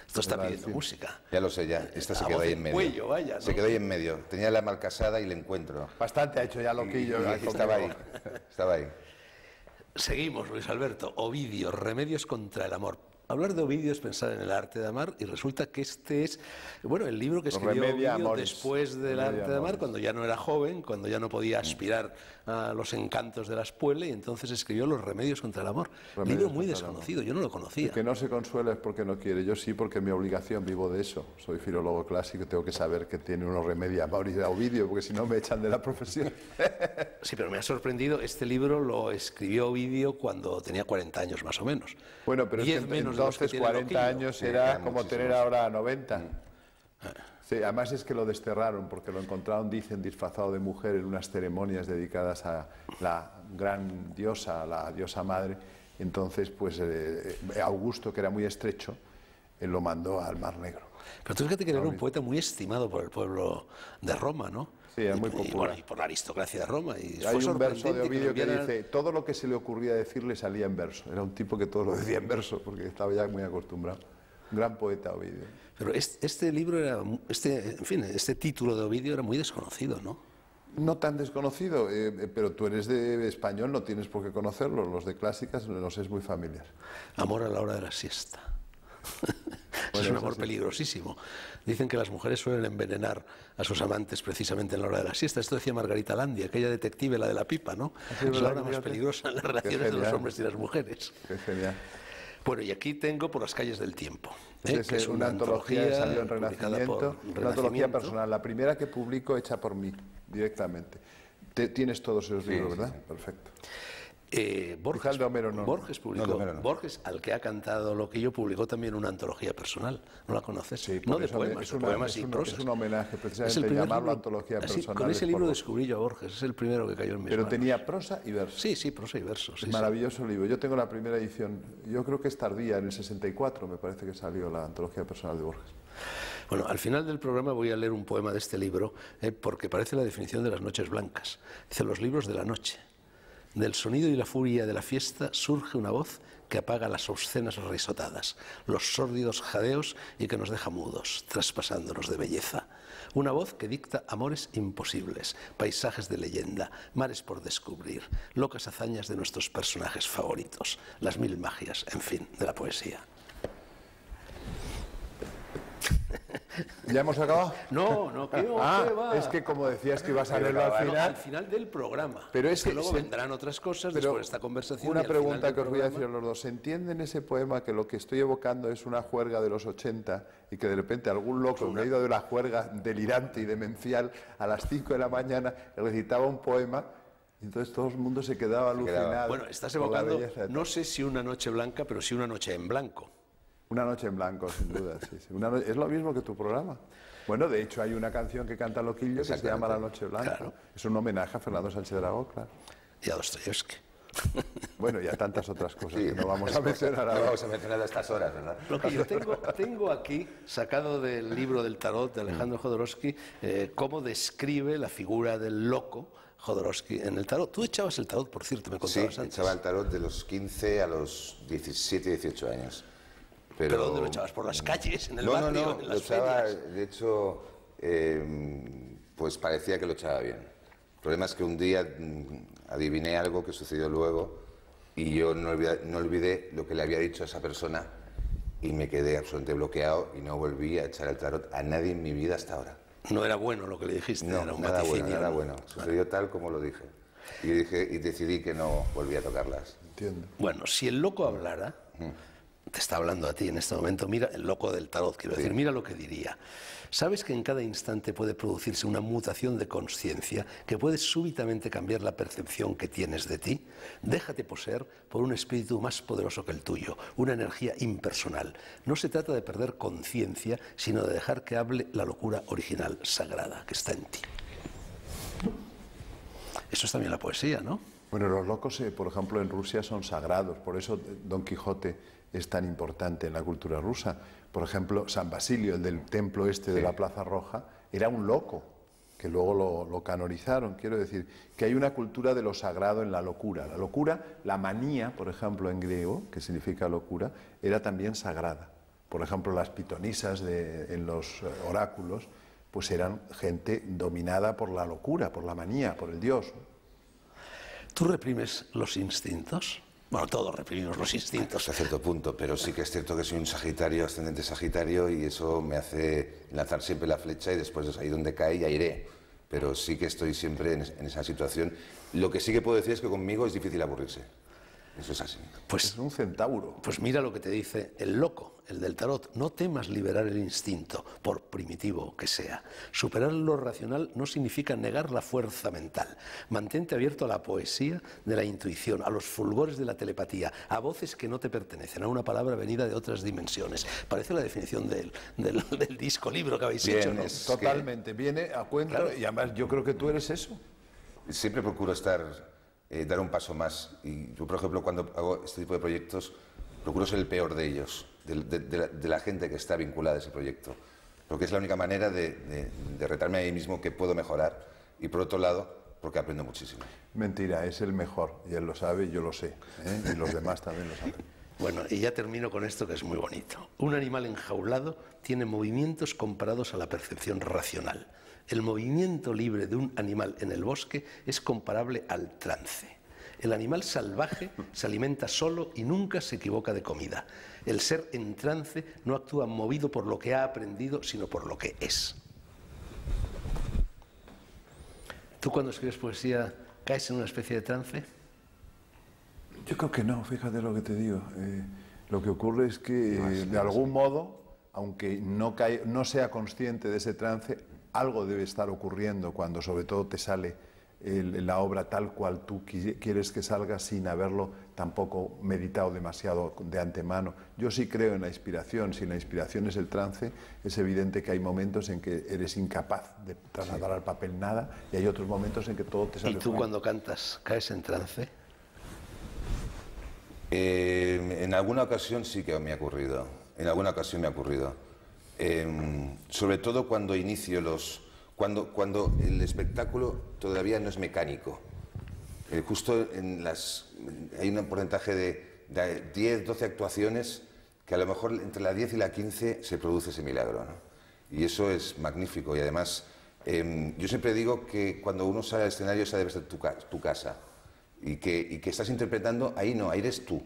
Esto está pidiendo música. Ya lo sé, ya. Esta se quedó ahí en medio. Se quedó ahí en medio. Tenía la malcasada y le encuentro. Bastante ha hecho ya loquillo. Estaba ahí. Seguimos, Luis Alberto. Ovidio, Remedios contra el Amor. Hablar de Ovidio es pensar en el arte de amar y resulta que este es, bueno, el libro que escribió Ovidio después del arte de amar, cuando ya no era joven, cuando ya no podía mm. aspirar a los encantos de la espuela y entonces escribió Los remedios contra el amor. libro muy desconocido, yo no lo conocía. que no se consuela es porque no quiere, yo sí porque mi obligación vivo de eso. Soy filólogo clásico tengo que saber que tiene unos remedios amores a Ovidio porque si no me echan de la profesión. sí, pero me ha sorprendido, este libro lo escribió Ovidio cuando tenía 40 años más o menos. Bueno, pero es menos entonces 40 años era como tener ahora 90. Mm. además es que lo desterraron porque lo encontraron, dicen, disfrazado de mujer en unas ceremonias dedicadas a la gran diosa, la diosa madre. Entonces, pues eh, eh, Augusto, que era muy estrecho, él lo mandó al Mar Negro. Pero tú fíjate que era un poeta muy estimado por el pueblo de Roma, ¿no? Sí, era muy popular. Y, por la aristocracia de Roma. Y Hay un verso de Ovidio que, dice, todo lo que se le ocurría decir le salía en verso. Era un tipo que todo lo decía en verso, porque estaba ya muy acostumbrado. gran poeta Ovidio. Pero este, libro era, este, en fin, este título de Ovidio era muy desconocido, ¿no? No tan desconocido, eh, eh, pero tú eres de español, no tienes por qué conocerlo. Los de clásicas nos es muy familiar. Amor a la hora de la siesta. es un amor peligrosísimo. Dicen que las mujeres suelen envenenar a sus amantes precisamente en la hora de la siesta. Esto decía Margarita Landia, aquella detective, la de la pipa, ¿no? Ah, es la hora más peligrosa en las relaciones de los hombres y las mujeres. Qué genial. Bueno, y aquí tengo Por las calles del tiempo, ¿eh? es una, antología, salió en Renacimiento, una antología personal, la primera que publico hecha por mí directamente. Te, tienes todos esos libros, ¿verdad? Perfecto. Eh, Borges, Borges, publicó, al que ha cantado lo que yo, publicó también una antología personal. ¿No la conoces? no de poemas, es, y prosas. un homenaje precisamente es el llamarlo antología personal. Con ese libro descubrí yo a Borges, es el primero que cayó en mis Pero tenía prosa y verso. Sí, sí, prosa y verso. Es Maravilloso libro. Yo tengo la primera edición, yo creo que es tardía, en el 64 me parece que salió la antología personal de Borges. Bueno, al final del programa voy a leer un poema de este libro, eh, porque parece la definición de las noches blancas. Dice los libros de la noche del sonido y la furia de la fiesta surge una voz que apaga las obscenas risotadas, los sórdidos jadeos y que nos deja mudos, traspasándonos de belleza. Una voz que dicta amores imposibles, paisajes de leyenda, mares por descubrir, locas hazañas de nuestros personajes favoritos, las mil magias, en fin, de la poesía. ¿Ya hemos acabado? No, no creo ah, va. Es que como decías que ibas a leerlo al final. al final del programa. Pero es que, luego vendrán otras cosas después de esta conversación. Una pregunta que os voy a decir los dos. ¿Se ese poema que lo que estoy evocando es una juerga de los 80 y que de repente algún loco, un ido de una juerga delirante y demencial, a las 5 de la mañana recitaba un poema entonces todo el mundo se quedaba alucinado. Bueno, estás evocando, no sé si una noche blanca, pero sí una noche en blanco. Una noche en blanco, sin duda. es lo mismo que tu programa. Bueno, de hecho hay una canción que canta Loquillo que se llama La Noche Blanca. Es un homenaje a Fernando Sánchez Dragó, claro. Y a Dostoyevsky. Bueno, y a tantas otras cosas que no vamos a mencionar ahora. No vamos a mencionar a estas horas, ¿verdad? Lo que yo tengo, aquí, sacado del libro del tarot de Alejandro mm. Jodorowsky, eh, cómo describe la figura del loco Jodorowsky en el tarot. Tú echabas el tarot, por cierto, me contabas sí, echaba el tarot de los 15 a los 17, 18 años. Pero... dónde lo echabas? ¿Por las calles? ¿En el no, barrio? No, no, lo echaba, de hecho, em, pues parecía que lo echaba bien. El problema es que un día mm, adiviné algo que sucedió luego y yo no olvidé, lo que le había dicho a esa persona y me quedé absolutamente bloqueado y no volví a echar el tarot a nadie en mi vida hasta ahora. No era bueno lo que le dijiste, no, era nada bueno, nada bueno. Sucedió tal como lo dije. Y dije y decidí que no volví a tocarlas. Entiendo. Bueno, si el loco hablara, te está hablando a ti en este momento, mira, el loco del tarot, quiero decir, mira lo que diría. ¿Sabes que en cada instante puede producirse una mutación de conciencia que puede súbitamente cambiar la percepción que tienes de ti? Déjate poseer por un espíritu más poderoso que el tuyo, una energía impersonal. No se trata de perder conciencia, sino de dejar que hable la locura original, sagrada, que está en ti. Eso es también la poesía, ¿no? Bueno, los locos, eh, por ejemplo, en Rusia son sagrados, por eso Don Quijote es tan importante en la cultura rusa. Por ejemplo, San Basilio, el del templo este de la Plaza Roja, era un loco, que luego lo, canonizaron. Quiero decir que hay una cultura de lo sagrado en la locura. La locura, la manía, por ejemplo, en griego, que significa locura, era también sagrada. Por ejemplo, las pitonisas en los eh, oráculos, pues eran gente dominada por la locura, por la manía, por el dios. ¿Tú reprimes los instintos? bueno, todos reprimimos los instintos. A cierto punto, pero sí que es cierto que soy un sagitario, ascendente sagitario, y eso me hace lanzar siempre la flecha y después de ahí donde cae ya iré. Pero sí que estoy siempre en esa situación. Lo que sí que puedo decir es que conmigo es difícil aburrirse. Eso es así. Pues, es un centauro. Pues mira lo que te dice el loco, el del tarot. No temas liberar el instinto, por primitivo que sea. Superar lo racional no significa negar la fuerza mental. Mantente abierto a la poesía de la intuición, a los fulgores de la telepatía, a voces que no te pertenecen, a una palabra venida de otras dimensiones. Parece la definición del, disco libro que habéis hecho. ¿no? Es totalmente, viene a cuenta y además yo creo que tú eres eso. Siempre procuro estar eh, dar un paso más. Y yo, por ejemplo, cuando hago este tipo de proyectos, procuro ser el peor de ellos, de, la, gente que está vinculada a ese proyecto. Porque es la única manera de, retarme a mí mismo que puedo mejorar. Y por otro lado, porque aprendo muchísimo. Mentira, es el mejor. Y él lo sabe, yo lo sé. ¿eh? Y los demás también lo saben. Bueno, y ya termino con esto que es muy bonito. Un animal enjaulado tiene movimientos comparados a la percepción racional el movimiento libre de un animal en el bosque es comparable al trance. El animal salvaje se alimenta solo y nunca se equivoca de comida. El ser en trance no actúa movido por lo que ha aprendido, sino por lo que es. ¿Tú cuando escribes poesía caes en una especie de trance? Yo creo que no, fíjate lo que te digo. Eh, lo que ocurre es que, eh, de algún modo, aunque no sea consciente de ese trance, algo debe estar ocurriendo cuando sobre todo te sale la obra tal cual tú quieres que salga sin haberlo tampoco meditado demasiado de antemano. Yo sí creo en la inspiración, si la inspiración es el trance, es evidente que hay momentos en que eres incapaz de trasladar al papel nada y hay otros momentos en que todo te sale. ¿Y tú cuando cantas caes en trance? Eh, en alguna ocasión sí que me ha ocurrido, en alguna ocasión me ha ocurrido Em, sobre todo cuando inicio los. Cuando, cuando el espectáculo todavía no es mecánico. Eh, justo en las. Hay un porcentaje de, 10, 12 actuaciones que a lo mejor entre la 10 y la 15 se produce ese milagro. Y eso es magnífico. Y además, em, yo siempre digo que cuando uno sale al escenario, esa debe ser tu, tu casa. Y que, y que estás interpretando, ahí no, ahí eres tú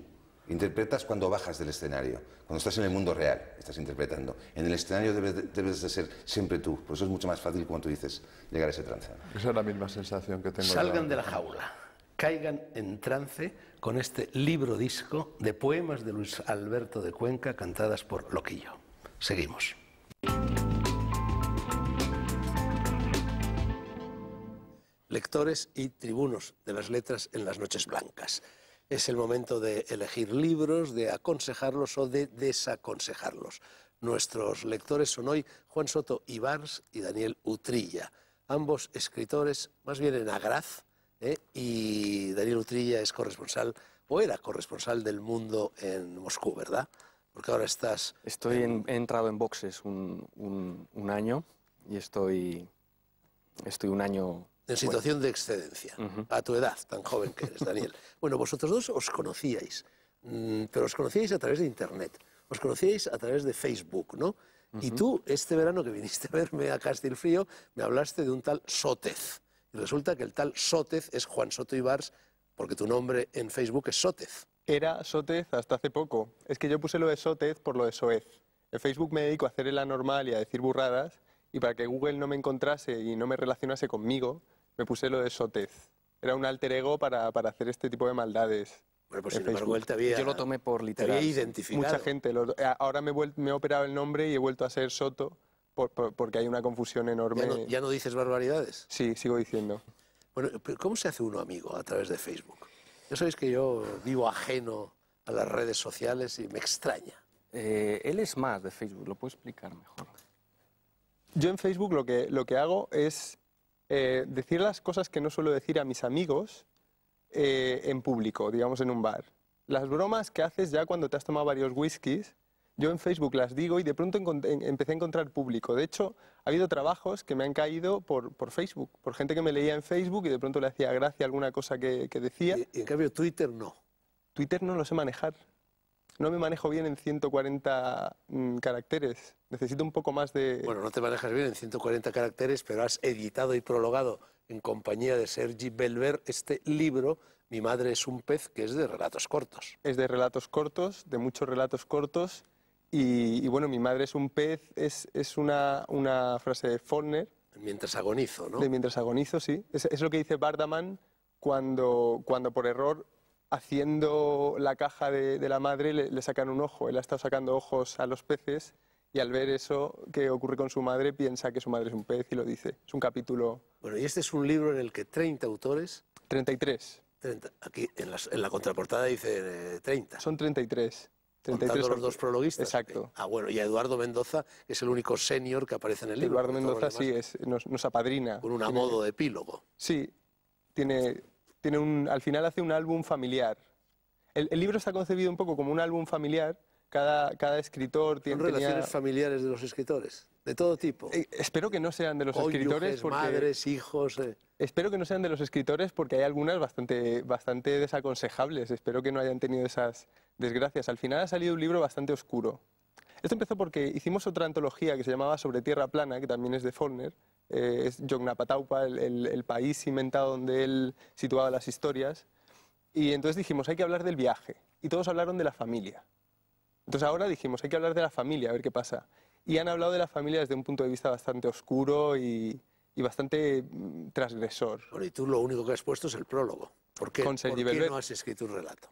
Interpretas cuando bajas del escenario, cuando estás en el mundo real, estás interpretando. En el escenario debes de, ser siempre tú, por eso es mucho más fácil, cuando tú dices, llegar a ese trance. Esa es la misma sensación que tengo. Salgan de la jaula, caigan en trance con este libro disco de poemas de Luis Alberto de Cuenca cantadas por Loquillo. Seguimos. Lectores y tribunos de las letras en las noches blancas. Es el momento de elegir libros, de aconsejarlos o de desaconsejarlos. Nuestros lectores son hoy Juan Soto Ibars y Daniel Utrilla, ambos escritores más bien en Agraz, ¿eh? y Daniel Utrilla es corresponsal, o era corresponsal del mundo en Moscú, ¿verdad? Porque ahora estás... Estoy he entrado en boxes un, un año y estoy, estoy un año en situación de excedencia, a tu edad, tan joven que eres, Daniel. bueno, vosotros dos os conocíais, mm, pero os conocíais a través de Internet, os conocíais a través de Facebook, ¿no? Y tú, este verano que viniste a verme a Castilfrío, me hablaste de un tal Sótez. Y resulta que el tal Sótez es Juan Soto Ibars, porque tu nombre en Facebook es Sótez. Era Sótez hasta hace poco. Es que yo puse lo de Sótez por lo de Soez. En Facebook me dedico a hacer el anormal y a decir burradas, y para que Google no me encontrase y no me relacionase conmigo, me puse lo de Sotez. Era un alter ego para, para hacer este tipo de maldades. Bueno, pues sin embargo, él te había, Yo lo tomé por literal. había identificado. Mucha gente. Eh, ahora me he, operado el nombre y he vuelto a ser Soto porque hay una confusión enorme. ¿Ya no, dices barbaridades? Sí, sigo diciendo. Bueno, ¿cómo se hace uno amigo a través de Facebook? Ya sabéis que yo vivo ajeno a las redes sociales y me extraña. Eh, él es más de Facebook, lo puedo explicar mejor. Yo en Facebook lo que, lo que hago es eh, decir las cosas que no suelo decir a mis amigos eh, en público, digamos en un bar. Las bromas que haces ya cuando te has tomado varios whiskies, yo en Facebook las digo y de pronto empecé a encontrar público. De hecho, ha habido trabajos que me han caído por, Facebook, por gente que me leía en Facebook y de pronto le hacía gracia alguna cosa que, decía. Y, en cambio Twitter no. Twitter no lo sé manejar. No me manejo bien en 140 mm, caracteres. Necesito un poco más de... Bueno, no te manejas bien en 140 caracteres, pero has editado y prologado en compañía de Sergi Belver este libro, Mi madre es un pez, que es de relatos cortos. Es de relatos cortos, de muchos relatos cortos. Y, bueno, Mi madre es un pez es, es una, una, frase de Faulkner. Mientras agonizo, ¿no? De mientras agonizo, sí. Es, lo que dice Bardaman cuando, cuando por error haciendo la caja de, la madre le, le, sacan un ojo. Él ha estado sacando ojos a los peces y al ver eso que ocurre con su madre piensa que su madre es un pez y lo dice. Es un capítulo... Bueno, y este es un libro en el que 30 autores... 33. aquí en, la, contraportada dice 30. Eh, son 33. 33 contando los dos prologuistas. Exacto. Ah, bueno, y Eduardo Mendoza es el único senior que aparece en el libro. Eduardo Mendoza sí, es, nos, apadrina. Con un amodo de epílogo. Sí, tiene, tiene un, al final hace un álbum familiar. El, el libro está concebido un poco como un álbum familiar cada, escritor tiene... relaciones familiares de los escritores, de todo tipo. Eh, espero que no sean de los escritores porque... madres, hijos... Eh. Espero que no sean de los escritores porque hay algunas bastante, bastante desaconsejables. Espero que no hayan tenido esas desgracias. Al final ha salido un libro bastante oscuro. Esto empezó porque hicimos otra antología que se llamaba Sobre Tierra Plana, que también es de Forner. Eh, es Yognapataupa, el, el, el, país inventado donde él situaba las historias. Y entonces dijimos, hay que hablar del viaje. Y todos hablaron de la familia. Entonces ahora dijimos, hay que hablar de la familia, a ver qué pasa. Y han hablado de la familia desde un punto de vista bastante oscuro y, bastante mm, transgresor. y tú lo único que has puesto es el prólogo. ¿Por qué, no has escrito un relato?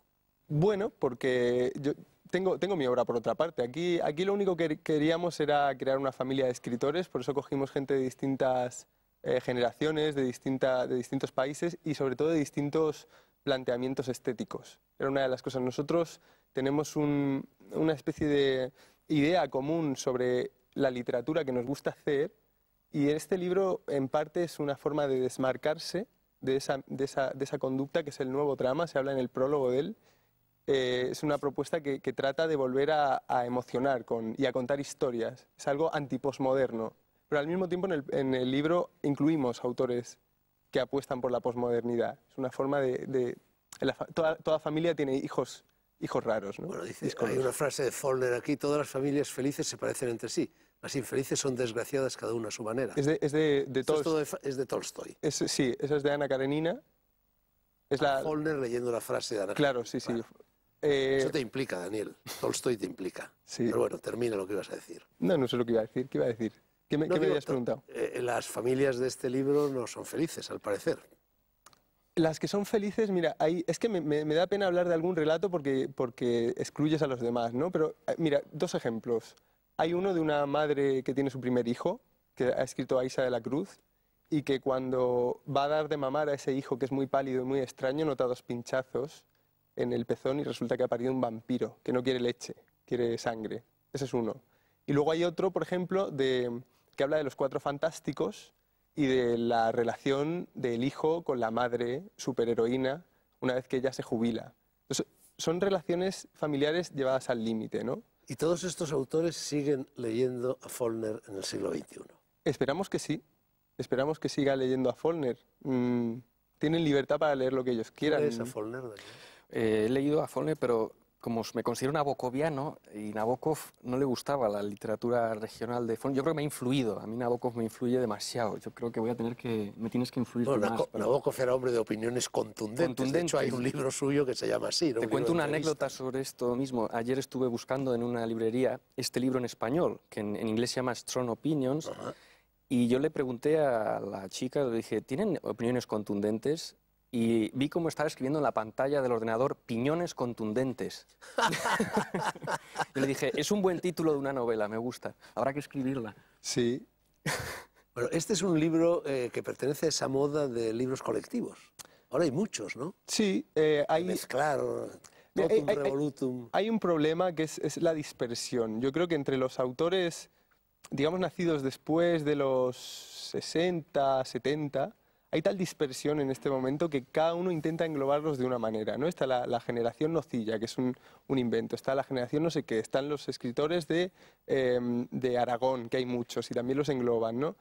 Bueno, porque yo tengo, tengo mi obra por otra parte. Aquí, aquí lo único que queríamos era crear una familia de escritores, por eso cogimos gente de distintas eh, generaciones, de, distinta, de distintos países y sobre todo de distintos planteamientos estéticos. Era una de las cosas. Nosotros tenemos un, una especie de idea común sobre la literatura que nos gusta hacer y este libro en parte es una forma de desmarcarse de esa, conducta que es el nuevo drama, se habla en el prólogo de él. Eh, es una propuesta que, trata de volver a, emocionar y a contar historias. Es algo antiposmoderno. Pero al mismo tiempo en el, libro incluimos autores que apuestan por la posmodernidad. Es una forma de... toda familia tiene hijos hijos raros, ¿no? Bueno, dice, hay una frase de Follner aquí, todas las familias felices se parecen entre sí, las infelices son desgraciadas cada una a su manera. Es de, es de, es de, es de Tolstoy. sí, esa es de Ana Karenina. Es la... Follner leyendo la frase de Ana Karenina. Claro, sí, sí. Eh, eso te implica, Daniel. Tolstoy te implica. Sí. Pero bueno, termina lo que ibas a decir. No, no sé lo que iba a decir. ¿Qué iba a decir? ¿Qué me, habías preguntado? Eh, las familias de este libro no son felices, al parecer. Las que son felices, mira, es que me, da pena hablar de algún relato porque, porque excluyes a los demás, ¿no? Pero eh, mira, dos ejemplos. Hay uno de una madre que tiene su primer hijo, que ha escrito Aisa de la Cruz, y que cuando va a dar de mamar a ese hijo que es muy pálido y muy extraño, nota dos pinchazos en el pezón y resulta que ha parido un vampiro, que no quiere leche, quiere sangre. Ese es uno. Y luego hay otro, por ejemplo, de, que habla de los cuatro fantásticos, y de la relación del hijo con la madre superheroína una vez que ella se jubila. Entonces, son relaciones familiares llevadas al límite, ¿no? Y todos estos autores siguen leyendo a Follner en el siglo XXI. Esperamos que sí. Esperamos que siga leyendo a Follner. Mm, tienen libertad para leer lo que ellos quieran. ¿Lees a Follner? Eh, he leído a Follner, pero como me considero nabokoviano, y Nabokov no le gustaba la literatura regional de fondo, Yo creo que me ha influido, a mí Nabokov me influye demasiado. Yo creo que voy a tener que. Me tienes que influir más. Nabokov era hombre de opiniones contundentes. De hecho, hay un libro suyo que se llama así. Te cuento una anécdota sobre esto mismo. Ayer estuve buscando en una librería este libro en español, que en, inglés se llama Strong Opinions. Y yo le pregunté a la chica, le dije, ¿tienen opiniones contundentes? y vi cómo estaba escribiendo en la pantalla del ordenador piñones contundentes. Y le dije, es un buen título de una novela, me gusta, habrá que escribirla. Sí. bueno, este es un libro eh, que pertenece a esa moda de libros colectivos. Ahora hay muchos, ¿no? Sí, eh, hay... Mezclar... Hay, hay, hay, un problema que es, es la dispersión. Yo creo que entre los autores, digamos, nacidos después de los 60, 70, hay tal dispersión en este momento que cada uno intenta englobarlos de una manera. ¿no? Está la, generación nocilla, que es un, invento, está la generación no sé qué, están los escritores em, de, Aragón, que hay muchos, y también los engloban. ¿no?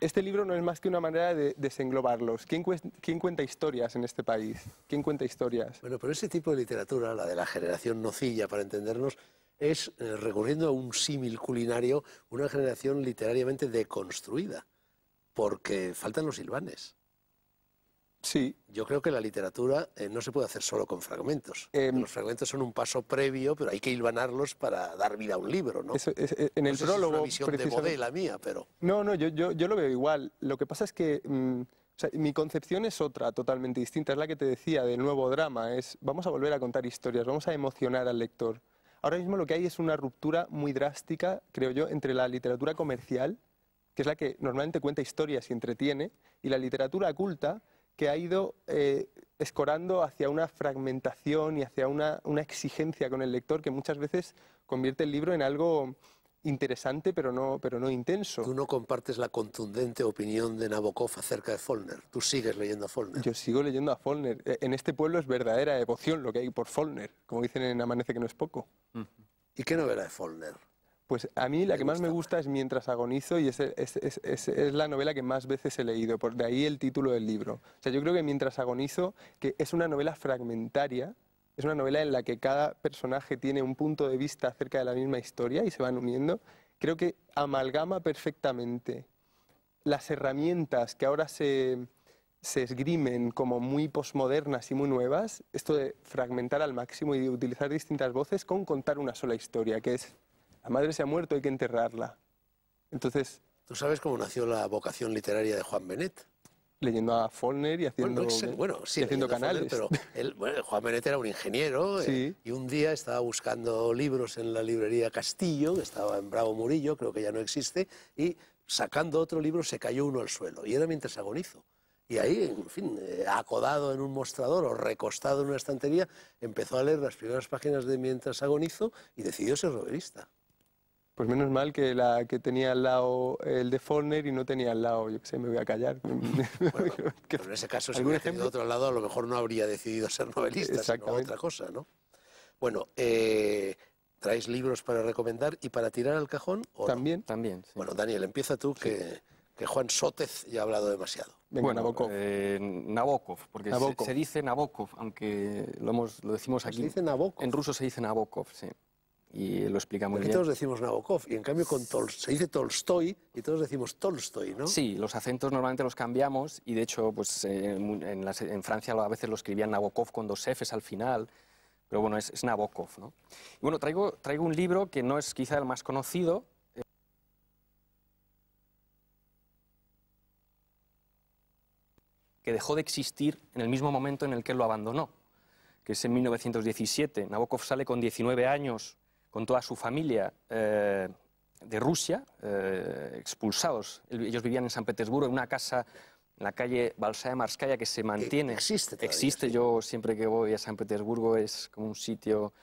Este libro no es más que una manera de desenglobarlos. ¿Quién, cuenta historias en este país? ¿Quién cuenta historias? Bueno, pero ese tipo de literatura, la de la generación nocilla, para entendernos, es, eh, recurriendo a un símil culinario, una generación literariamente deconstruida porque faltan los silvanes. Sí. Yo creo que la literatura eh, no se puede hacer solo con fragmentos. Em. los fragmentos son un paso previo, pero hay que hilvanarlos para dar vida a un libro, ¿no? Eh, en el prólogo, es una visión de la mía, pero... No, no, yo, lo veo igual. Lo que pasa es que... Mm, mi concepción es otra, totalmente distinta. Es la que te decía del nuevo drama. Es vamos a volver a contar historias, vamos a emocionar al lector. Ahora mismo lo que hay es una ruptura muy drástica, creo yo, entre la literatura comercial que es la que normalmente cuenta historias y entretiene, y la literatura culta, que ha ido eh, escorando hacia una fragmentación y hacia una, exigencia con el lector que muchas veces convierte el libro en algo interesante pero no, pero no intenso. Tú no compartes la contundente opinión de Nabokov acerca de Follner, tú sigues leyendo a Follner. Yo sigo leyendo a Follner. E, en este pueblo es verdadera devoción lo que hay por Follner, como dicen en Amanece que no es poco. ¿Y qué novela de Follner? Pues a mí la que más me gusta es Mientras agonizo y es, la novela que más veces he leído, por de ahí el título del libro. O sea, yo creo que Mientras agonizo, que es una novela fragmentaria, es una novela en la que cada personaje tiene un punto de vista acerca de la misma historia y se van uniendo, creo que amalgama perfectamente las herramientas que ahora se, se esgrimen como muy posmodernas y muy nuevas, esto de fragmentar al máximo y de utilizar distintas voces con contar una sola historia, que es la madre se ha muerto, hay que enterrarla. Entonces... ¿Tú sabes cómo nació la vocación literaria de Juan Benet? Leyendo a Follner y haciendo, bueno, bueno sí, haciendo canales. pero bueno, Juan Benet era un ingeniero eh, y un día estaba buscando libros en la librería Castillo, que estaba en Bravo Murillo, creo que ya no existe, y sacando otro libro se cayó uno al suelo, y era mientras agonizo. Y ahí, en fin, eh, acodado en un mostrador o recostado en una estantería, empezó a leer las primeras páginas de Mientras agonizo y decidió ser novelista. Pues menos mal que la que tenía al lado el de Forner y no tenía al lado, yo qué sé, me voy a callar. Bueno, pero en ese caso, si hubiera de otro lado, a lo mejor no habría decidido ser novelista, sino otra cosa, ¿no? Bueno, eh, ¿traes libros para recomendar y para tirar al cajón? También. También. Bueno, Daniel, empieza tú, que, Juan Sótez ya ha hablado demasiado. Venga, bueno, Nabokov. Eh, Nabokov, porque Se, dice Nabokov, aunque lo, hemos, lo decimos pues aquí. Se dice Nabokov. En ruso se dice Nabokov, sí y lo explica Aquí bien. todos decimos Nabokov y en cambio con se dice Tolstoy y todos decimos Tolstoy, ¿no? Sí, los acentos normalmente los cambiamos y de hecho pues en, Francia a veces lo escribían Nabokov con dos Fs al final, pero bueno, es, Nabokov, ¿no? Y bueno, traigo, traigo un libro que no es quizá el más conocido, eh, que dejó de existir en el mismo momento en el que lo abandonó, que es en 1917. Nabokov sale con 19 años con toda su familia eh, de Rusia, eh, expulsados. Ellos vivían en San Petersburgo en una casa en la calle Balsaya Marskaya que se mantiene. Existe. existe. Yo siempre que voy a San Petersburgo es como un sitio...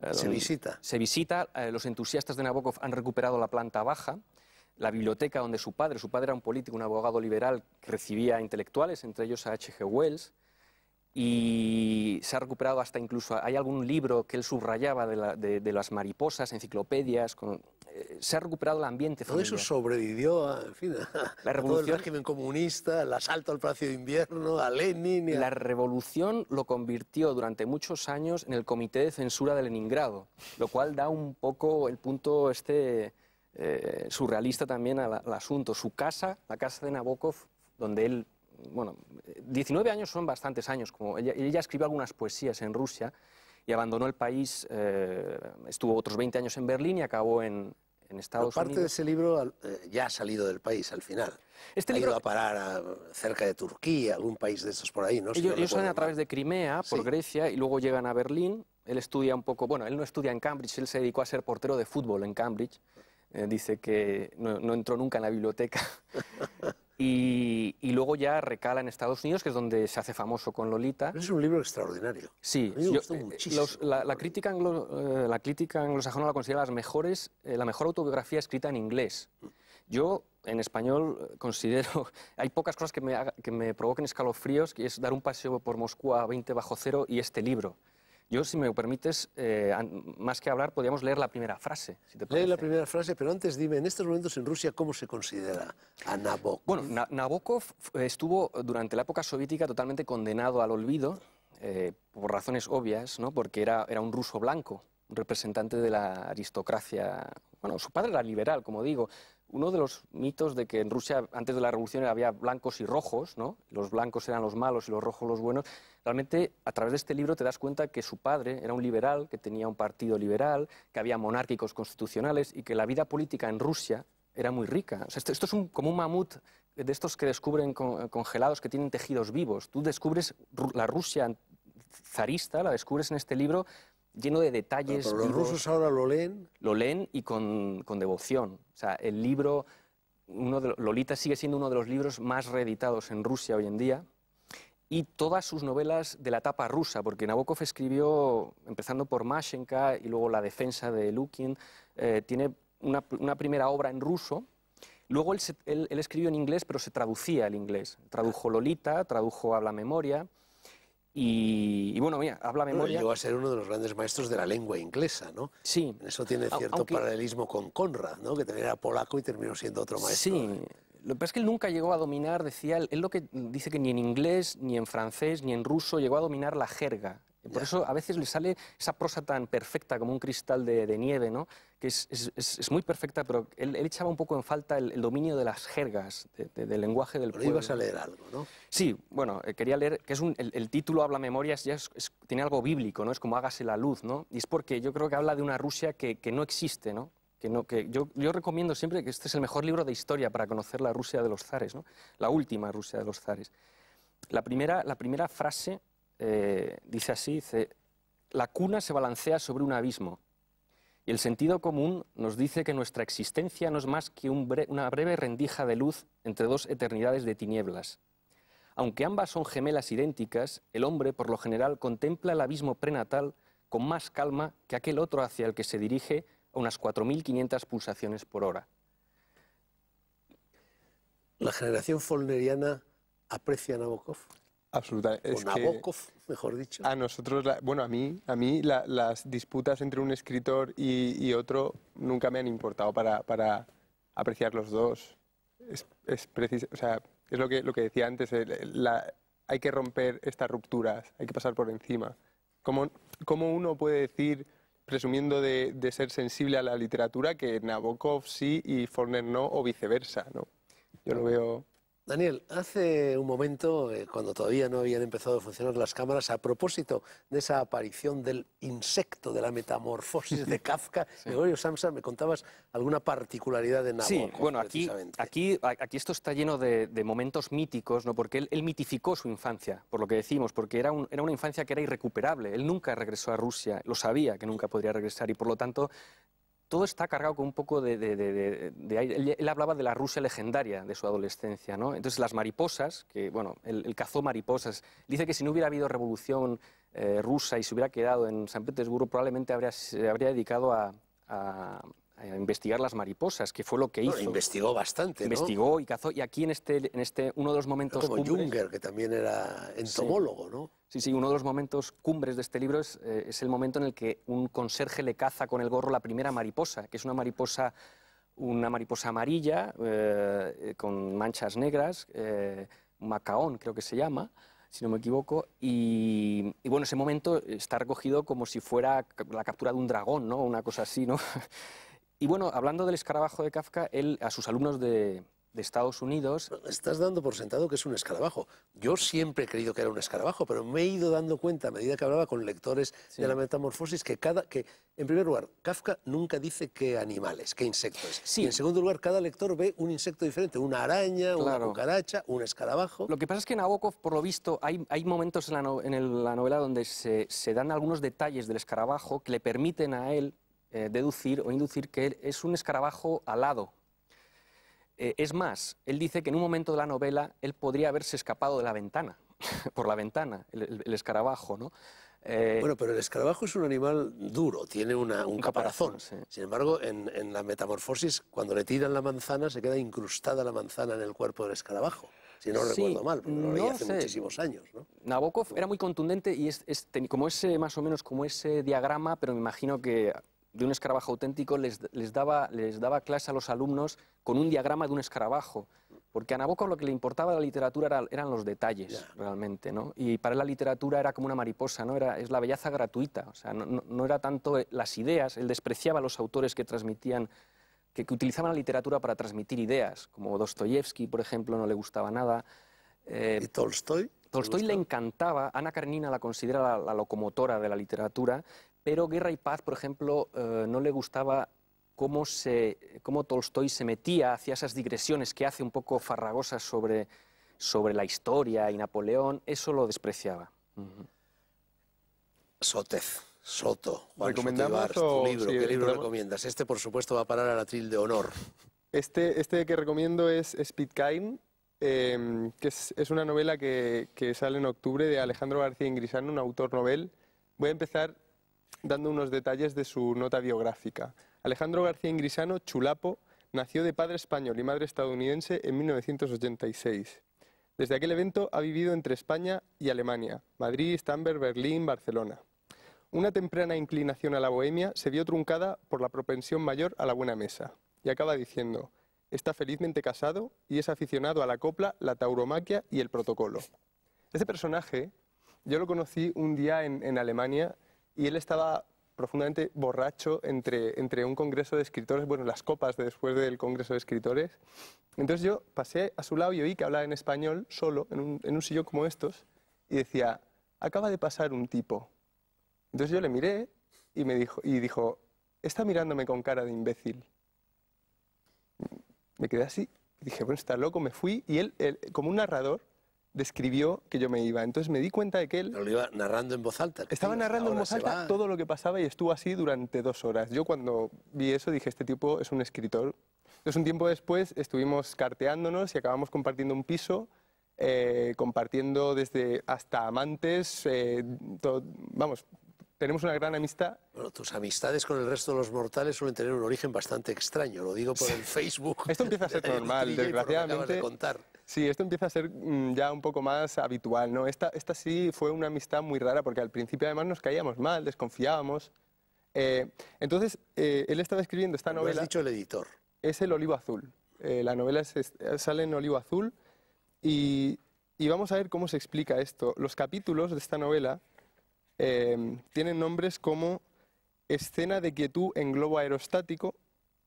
Eh, se visita. Se visita. los entusiastas de Nabokov han recuperado la planta baja la biblioteca donde su padre, su padre era un político, un abogado liberal, que recibía intelectuales, entre ellos a H.G. Wells, y se ha recuperado hasta incluso, hay algún libro que él subrayaba de, las mariposas, enciclopedias, eh, se ha recuperado el ambiente. Todo eso sobrevivió a, en fin, la revolución, todo el régimen comunista, el asalto al Palacio de Invierno, a Lenin. La revolución lo convirtió durante muchos años en el Comité de Censura de Leningrado, lo cual da un poco el punto este eh, surrealista también al asunto. Su casa, la casa de Nabokov, donde él bueno, 19 años son bastantes años, como ella, escribió algunas poesías en Rusia y abandonó el país, eh, estuvo otros 20 años en Berlín y acabó en, Estados parte Unidos. Parte de ese libro eh, ya ha salido del país al final. Este ha libro... ido a parar cerca de Turquía, algún país de esos por ahí, ¿no? ellos, salen a través de Crimea, por Grecia, y luego llegan a Berlín. Él estudia un poco, bueno, él no estudia en Cambridge, él se dedicó a ser portero de fútbol en Cambridge. Eh, dice que no entró nunca en la biblioteca Y, luego ya recala en Estados Unidos, que es donde se hace famoso con Lolita. Es un libro extraordinario. Sí, a mí me gustó eh, eh, muchísimo. Eh, la, crítica la anglosajona la considera las mejores, la mejor autobiografía escrita en inglés. Yo, en español, considero. Hay pocas cosas que me, que me provoquen escalofríos, que es dar un paseo por Moscú a 20 bajo cero y este libro. Yo, si me permites, eh, más que hablar, podríamos leer la primera frase. Si Lee la primera frase, pero antes dime, en estos momentos en Rusia, ¿cómo se considera a Nabokov? Bueno, Nabokov estuvo durante la época soviética totalmente condenado al olvido, eh, por razones obvias, ¿no? porque era, era un ruso blanco, un representante de la aristocracia. Bueno, su padre era liberal, como digo, uno de los mitos de que en Rusia antes de la revolución había blancos y rojos, ¿no? Los blancos eran los malos y los rojos los buenos. Realmente a través de este libro te das cuenta que su padre era un liberal, que tenía un partido liberal, que había monárquicos constitucionales y que la vida política en Rusia era muy rica. esto, es como un mamut de estos que descubren congelados, que tienen tejidos vivos. Tú descubres la Rusia zarista, la descubres en este libro lleno de detalles. los rusos ahora lo leen. Lo leen y con, devoción. O sea, el libro, Lolita sigue siendo uno de los libros más reeditados en Rusia hoy en día. Y todas sus novelas de la etapa rusa, porque Nabokov escribió, empezando por Mashenka y luego La defensa de Lukin, eh, tiene una, primera obra en ruso, Luego él, escribió en inglés, pero se traducía al inglés. Tradujo Lolita, tradujo Habla Memoria, y, bueno, mira, habla memoria. llegó a ser uno de los grandes maestros de la lengua inglesa, ¿no? Sí. Eso tiene cierto paralelismo con Conrad, ¿no? Que también era polaco y terminó siendo otro maestro. Sí. Lo que pasa es que él nunca llegó a dominar, decía él, él lo que dice que ni en inglés, ni en francés, ni en ruso llegó a dominar la jerga. Por eso a veces le sale esa prosa tan perfecta como un cristal de, nieve, ¿no? que es, muy perfecta, pero él, echaba un poco en falta el, dominio de las jergas, del lenguaje del pero pueblo. ibas a leer algo, ¿no? Sí, bueno, eh, quería leer, que es el, título Habla Memorias, ya tiene algo bíblico, ¿no? es como hágase la luz, ¿no? y es porque yo creo que habla de una Rusia que, no existe, ¿no? Que no, que yo, yo, recomiendo siempre que este es el mejor libro de historia para conocer la Rusia de los zares, ¿no? la última Rusia de los zares. La primera, la primera frase eh, dice así, la cuna se balancea sobre un abismo y el sentido común nos dice que nuestra existencia no es más que una breve rendija de luz entre dos eternidades de tinieblas. Aunque ambas son gemelas idénticas, el hombre por lo general contempla el abismo prenatal con más calma que aquel otro hacia el que se dirige a unas 4.500 pulsaciones por hora. ¿La generación folneriana aprecia Nabokov? Absolutamente. Nabokov, mejor dicho. A nosotros, bueno, a mí, a mí las disputas entre un escritor y, otro nunca me han importado para, para apreciar los dos. Es, es preciso, o sea, es lo que, lo que decía antes, la, hay que romper estas rupturas, hay que pasar por encima. ¿Cómo, cómo uno puede decir, presumiendo de, de, ser sensible a la literatura, que Nabokov sí y Forner no, o viceversa? ¿no? Yo lo veo Daniel, hace un momento, eh, cuando todavía no habían empezado a funcionar las cámaras, a propósito de esa aparición del insecto, de la metamorfosis de Kafka, Gregorio Samsa, me contabas alguna particularidad de Nabokov. Sí, bueno, aquí, aquí, esto está lleno de, momentos míticos, ¿no? porque él, mitificó su infancia, por lo que decimos, porque era, era una infancia que era irrecuperable. Él nunca regresó a Rusia, lo sabía que nunca podría regresar y por lo tanto todo está cargado con un poco de, Él, hablaba de la Rusia legendaria de su adolescencia, ¿no? Entonces las mariposas, que bueno, él, cazó mariposas, dice que si no hubiera habido revolución eh, rusa y se hubiera quedado en San Petersburgo, probablemente habría, se habría dedicado a, investigar las mariposas, que fue lo que hizo. investigó bastante, Investigó y cazó, y aquí en este, en este uno de los momentos... Como Junger, que también era entomólogo, ¿no? Sí, sí, uno de los momentos cumbres de este libro es, eh, es, el momento en el que un conserje le caza con el gorro la primera mariposa, que es una mariposa, una mariposa amarilla eh, eh, con manchas negras, macaón creo que se llama, si no me equivoco, y, y, bueno, ese momento está recogido como si fuera la captura de un dragón, ¿no? Una cosa así, ¿no? Y bueno, hablando del escarabajo de Kafka, él a sus alumnos de, de Estados Unidos. Estás dando por sentado que es un escarabajo. Yo siempre he creído que era un escarabajo, pero me he ido dando cuenta a medida que hablaba con lectores de la metamorfosis que cada que en primer lugar, Kafka nunca dice qué animales, qué insectos. Sí. en segundo lugar, cada lector ve un insecto diferente, una araña, una cucaracha, un escarabajo. Lo que pasa es que Nabokov, por lo visto, hay, hay momentos en, la, en la novela donde se, dan algunos detalles del escarabajo que le permiten a él eh, deducir o inducir que él es un escarabajo alado, eh, es más, él dice que en un momento de la novela él podría haberse escapado de la ventana, por la ventana, el, escarabajo, ¿no? Eh, bueno, pero el escarabajo es un animal duro, tiene un, caparazón. Sin embargo, en, la metamorfosis, cuando le tiran la manzana, se queda incrustada la manzana en el cuerpo del escarabajo. Si no recuerdo mal, porque lo hace muchísimos años. Nabokov era muy contundente y es, es, como ese, más o menos como ese diagrama, pero me imagino que de un escarabajo auténtico les, daba, les daba clase a los alumnos con un diagrama de un escarabajo. Porque a Nabokov lo que le importaba de la literatura eran los detalles, realmente, ¿no? Y para él la literatura era como una mariposa, ¿no? Era, es la belleza gratuita, o sea, no, no, era tanto eh, las ideas, él despreciaba a los autores que transmitían, que, utilizaban la literatura para transmitir ideas, como Dostoyevsky, por ejemplo, no le gustaba nada. Eh, ¿Y Tolstoy? Tolstoy le encantaba, Ana Carnina la considera la, locomotora de la literatura, pero Guerra y Paz, por ejemplo, eh, no le gustaba cómo, se, Tolstoy se metía hacia esas digresiones que hace un poco farragosas sobre, sobre la historia y Napoleón, eso lo despreciaba. Uh Soto, libro, ¿qué libro recomiendas? Este, por supuesto, va a parar al atril de honor. Este, este que recomiendo es Speed em, que es, una novela que, que, sale en octubre de Alejandro García Ingrisano, un autor novel. Voy a empezar dando unos detalles de su nota biográfica. Alejandro García Ingrisano, chulapo, nació de padre español y madre estadounidense en 1986. Desde aquel evento ha vivido entre España y Alemania, Madrid, Stamberg, Berlín, Barcelona. Una temprana inclinación a la bohemia se vio truncada por la propensión mayor a la buena mesa. Y acaba diciendo, está felizmente casado y es aficionado a la copla, la tauromaquia y el protocolo. Este personaje yo lo conocí un día en, en Alemania y él estaba profundamente borracho entre, entre un congreso de escritores, bueno, las copas después del congreso de escritores. Entonces yo pasé a su lado y oí que hablaba en español solo, en un, en sillón como estos, y decía, acaba de pasar un tipo. Entonces yo le miré y, me dijo, y dijo, está mirándome con cara de imbécil. Me quedé así, dije, bueno, está loco, me fui, y él como un narrador, describió que yo me iba. Entonces me di cuenta de que él... lo iba narrando en voz alta. Estaba narrando en voz alta todo lo que pasaba y estuvo así durante dos horas. Yo cuando vi eso dije, este tipo es un escritor. Entonces un tiempo después estuvimos carteándonos y acabamos compartiendo un piso, eh, compartiendo desde hasta amantes, eh, vamos, tenemos una gran amistad. Bueno, tus amistades con el resto de los mortales suelen tener un origen bastante extraño, lo digo por el Facebook. Esto empieza a ser normal, desgraciadamente. Sí, esto empieza a ser mm, ya un poco más habitual, ¿no? Esta, esta sí fue una amistad muy rara porque al principio además nos caíamos mal, desconfiábamos. Eh, entonces, eh, él estaba escribiendo esta novela... Lo has dicho el editor. Es El Olivo Azul. Eh, la novela sale en Olivo Azul y, y, vamos a ver cómo se explica esto. Los capítulos de esta novela tienen nombres como escena de quietud en globo aerostático,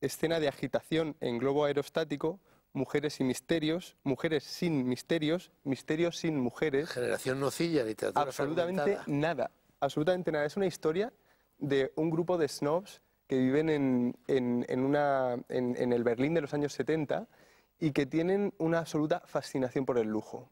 escena de agitación en globo aerostático, Mujeres sin Misterios, Mujeres sin Misterios, Misterios sin Mujeres. Generación Nocilla, literatura. Absolutamente nada, absolutamente nada. Es una historia de un grupo de snobs que viven en, en el Berlín de los años 70 y que tienen una absoluta fascinación por el lujo.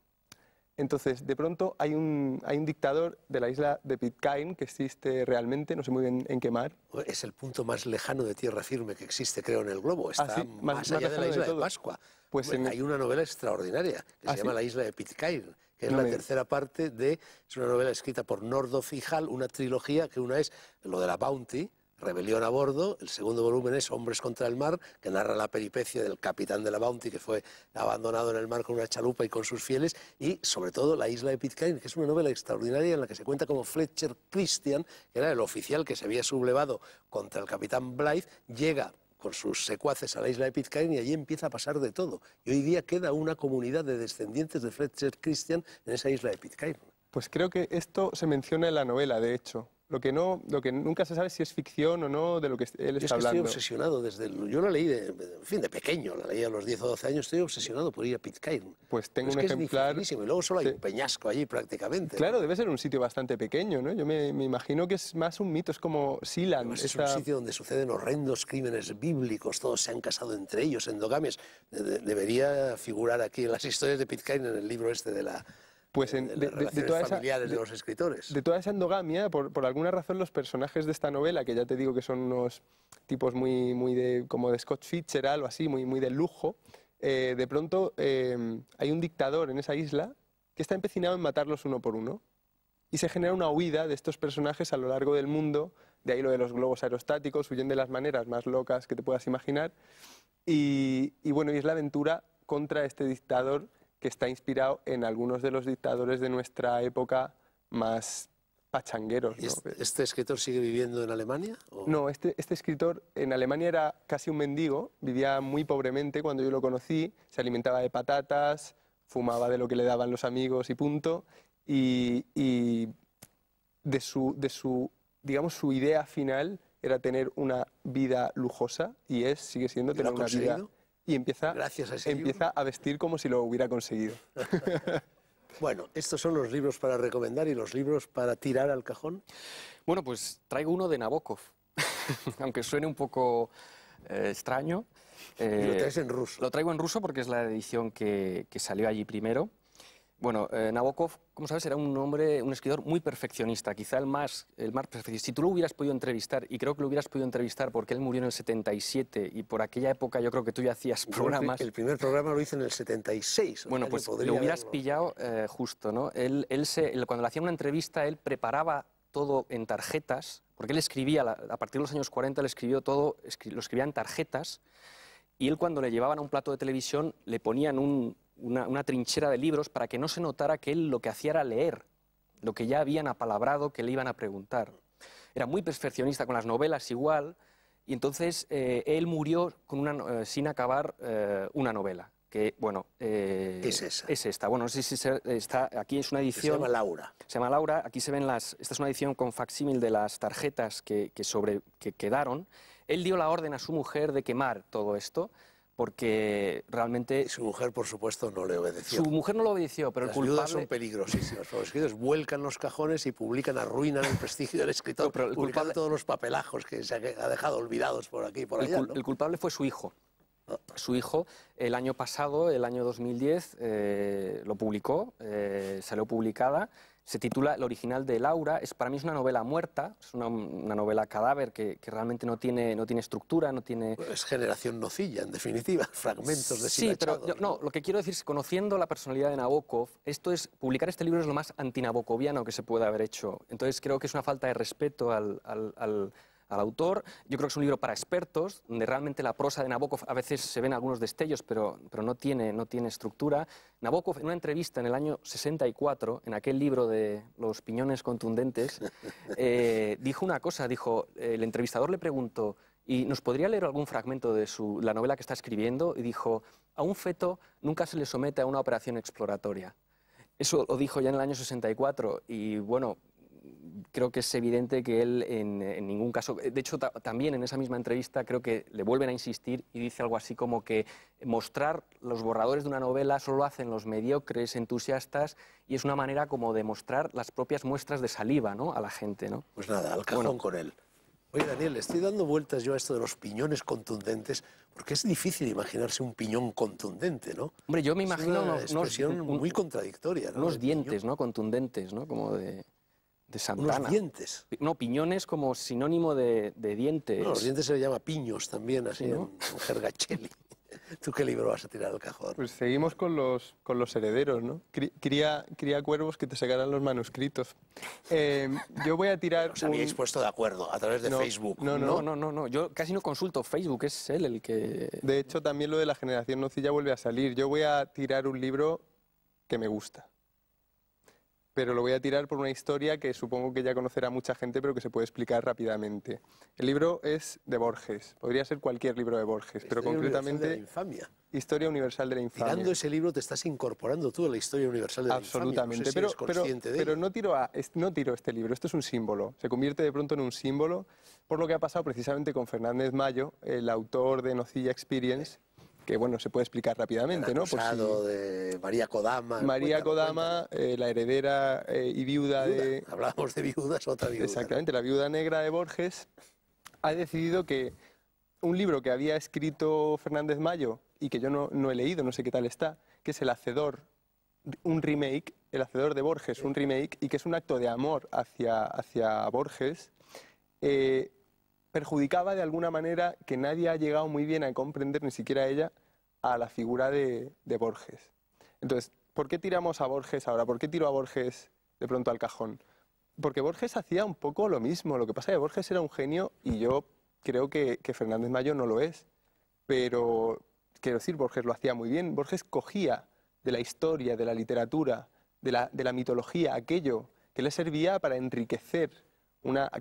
Entonces, de pronto hay un, hay un dictador de la isla de Pitcairn que existe realmente, no sé muy bien en qué mar. Es el punto más lejano de tierra firme que existe, creo, en el globo. Está ah, más, allá de la isla de, Pascua. Pues Hay una novela extraordinaria que ah, se llama La isla de Pitcairn, que es la tercera parte de... Es una novela escrita por Nordo fijal una trilogía que una es lo de la Bounty, Rebelión a bordo, el segundo volumen es Hombres contra el mar, que narra la peripecia del capitán de la Bounty que fue abandonado en el mar con una chalupa y con sus fieles, y sobre todo La isla de Pitcairn, que es una novela extraordinaria en la que se cuenta como Fletcher Christian, que era el oficial que se había sublevado contra el capitán Blythe, llega con sus secuaces a la isla de Pitcairn y allí empieza a pasar de todo. Y hoy día queda una comunidad de descendientes de Fletcher Christian en esa isla de Pitcairn. Pues creo que esto se menciona en la novela, de hecho lo que no, lo que nunca se sabe si es ficción o no de lo que él está yo es Estoy obsesionado desde yo la leí de, en fin de pequeño, la leí a los 10 o 12 años, estoy obsesionado por ir a Pitcairn. Pues tengo un un es Que es y luego solo hay un peñasco allí prácticamente. Claro, debe ser un sitio bastante pequeño, ¿no? Yo me, me, imagino que es más un mito, es como Sealand. Es un sitio donde suceden horrendos crímenes bíblicos, todos se han casado entre ellos, endogames. debería figurar aquí en las historias de Pitcairn en el libro este de la pues en, de, de, toda esa, de, los escritores. De toda esa endogamia, por, alguna razón los personajes de esta novela, que ya te digo que son unos tipos muy, muy de, como de Scott Fitzgerald algo así, muy, muy de lujo, eh, de pronto em, hay un dictador en esa isla que está empecinado en matarlos uno por uno. Y se genera una huida de estos personajes a lo largo del mundo, de ahí lo de los globos aerostáticos, huyen de las maneras más locas que te puedas imaginar. Y, y bueno, y es la aventura contra este dictador que está inspirado en algunos de los dictadores de nuestra época más pachangueros. ¿Este, este, escritor sigue viviendo en Alemania? No, este, este, escritor en Alemania era casi un mendigo, vivía muy pobremente cuando yo lo conocí, se alimentaba de patatas, fumaba de lo que le daban los amigos y punto, y, de, su, de su, digamos, su idea final era tener una vida lujosa y es, sigue siendo, tener una vida y empieza, a, empieza a vestir como si lo hubiera conseguido. bueno, estos son los libros para recomendar y los libros para tirar al cajón. Bueno, pues traigo uno de Nabokov, aunque suene un poco eh, extraño. y lo eh, traes en ruso. Lo traigo en ruso porque es la edición que salió allí primero. Bueno, eh, Nabokov, como sabes, era un hombre, un escritor muy perfeccionista, quizá el más, el más perfeccionista. Si tú lo hubieras podido entrevistar, y creo que lo hubieras podido entrevistar porque él murió en el 77 y por aquella época yo creo que tú ya hacías programas. El primer programa lo hice en el 76. Bueno, pues lo hubieras pillado eh, justo, ¿no? Él, se, cuando le hacía una entrevista, él preparaba todo en tarjetas, porque él escribía, a partir de los años 40, le escribió todo, lo escribía en tarjetas, y él cuando le llevaban a un plato de televisión le ponían un, una, trinchera de libros para que no se notara que él lo que hacía era leer lo que ya habían apalabrado que le iban a preguntar. Era muy perfeccionista con las novelas igual, y entonces eh, él murió eh, sin acabar eh, una novela. Que, bueno, es, esa? es esta. Bueno, no sé si está, aquí es una edición... Se llama Laura. Se llama Laura, aquí se ven las... Esta es una edición con facsímil de las tarjetas que, sobre, que quedaron. Él dio la orden a su mujer de quemar todo esto, porque realmente... Su mujer, por supuesto, no le obedeció. Su mujer no lo obedeció, pero el culpable... Las son peligrosísimas. Los escritores vuelcan los cajones y publican, arruinan el prestigio del escritor, pero el culpable... todos los papelajos que se ha dejado olvidados por aquí por allá. El, culpable fue su hijo. Ah. Su hijo, el año pasado, el año 2010, eh, lo publicó, eh, salió publicada se titula El original de Laura. Es, para mí es una novela muerta, es una, novela cadáver que, realmente no tiene, no tiene estructura, no tiene... es generación nocilla, en definitiva, fragmentos de Sí, pero lo que quiero decir es que conociendo la personalidad de Nabokov, esto es, publicar este libro es lo más antinabokoviano que se puede haber hecho. Entonces creo que es una falta de respeto al al autor. Yo creo que es un libro para expertos, donde realmente la prosa de Nabokov a veces se ven algunos destellos, pero, pero no, tiene, no tiene estructura. Nabokov, en una entrevista en el año 64, en aquel libro de Los piñones contundentes, eh, dijo una cosa, dijo, el entrevistador le preguntó, ¿y nos podría leer algún fragmento de su, la novela que está escribiendo? Y dijo, a un feto nunca se le somete a una operación exploratoria. Eso lo dijo ya en el año 64 y bueno, creo que es evidente que él en, ningún caso, de hecho también en esa misma entrevista creo que le vuelven a insistir y dice algo así como que mostrar los borradores de una novela solo lo hacen los mediocres entusiastas y es una manera como de mostrar las propias muestras de saliva ¿no? a la gente. ¿no? Pues nada, al cajón con él. Oye, Daniel, le estoy dando vueltas yo a esto de los piñones contundentes, porque es difícil imaginarse un piñón contundente, ¿no? Hombre, yo me imagino... Es una expresión muy contradictoria, Unos dientes, ¿no? Contundentes, ¿no? Como de... De Santana. Unos dientes. No, piñones como sinónimo de, dientes. No, los dientes se le llama piños también, así, ¿no? en gergachelli. ¿Tú qué libro vas a tirar al cajón? Pues seguimos con los, con los herederos, ¿no? Cría, cría cuervos que te sacarán los manuscritos. Eh, yo voy a tirar... Os habíais puesto de acuerdo a través de Facebook. No no, no no, no, no, Yo casi no consulto Facebook, es él el que... De hecho, también lo de la generación nocilla vuelve a salir. Yo voy a tirar un libro que me gusta pero lo voy a tirar por una historia que supongo que ya conocerá mucha gente, pero que se puede explicar rápidamente. El libro es de Borges, podría ser cualquier libro de Borges, pero concretamente... Universal de la infamia. Historia Universal de la Infamia. Tirando ese libro te estás incorporando tú a la Historia Universal de la Absolutamente, Infamia. Absolutamente, pero, pero, de pero no, tiro no tiro este libro, esto es un símbolo, se convierte de pronto en un símbolo por lo que ha pasado precisamente con Fernández Mayo, el autor de Nocilla Experience, que bueno, se puede explicar rápidamente, ¿no? Por de María Kodama. María Kodama, eh, la heredera eh, y viuda, de... Hablábamos de viudas, otra viuda. Exactamente, la viuda negra de Borges ha decidido que un libro que había escrito Fernández Mayo y que yo no, he leído, no sé qué tal está, que es El Hacedor, un remake, El Hacedor de Borges, un remake, y que es un acto de amor hacia, hacia Borges, eh, perjudicaba de alguna manera que nadie ha llegado muy bien a comprender, ni siquiera ella, a la figura de, Borges. Entonces, ¿por qué tiramos a Borges ahora? ¿Por qué tiro a Borges de pronto al cajón? Porque Borges hacía un poco lo mismo. Lo que pasa es que Borges era un genio y yo creo que, Fernández Mayo no lo es. Pero, quiero decir, Borges lo hacía muy bien. Borges cogía de la historia, de la literatura, de la mitología, aquello que le servía para enriquecer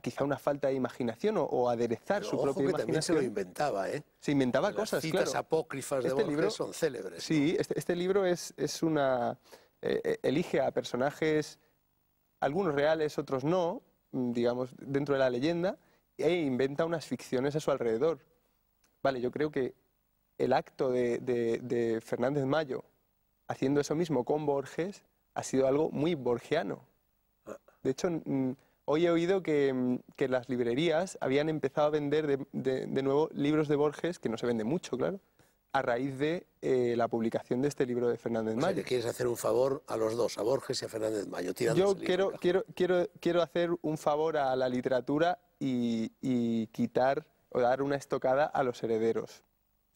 quizá una falta de imaginación o, aderezar su propia que también se lo inventaba, ¿eh? Se inventaba Las cosas, citas apócrifas de este Borges son célebres. Sí, este, este, libro es, es una... Eh, eh, elige a personajes, algunos reales, otros no, mm, digamos, dentro de la leyenda, e inventa unas ficciones a su alrededor. Vale, yo creo que el acto de, de Fernández Mayo haciendo eso mismo con Borges ha sido algo muy borgiano. Ah. De hecho, hoy he oído mm, que, las librerías habían empezado a vender de, nuevo libros de Borges, que no se vende mucho, claro, a raíz de eh, la publicación de este libro de Fernández Mayo. quieres hacer un favor a los dos, a Borges y a Fernández Mayo. Yo quiero, quiero, quiero, quiero hacer un favor a la literatura y, y quitar o dar una estocada a los herederos.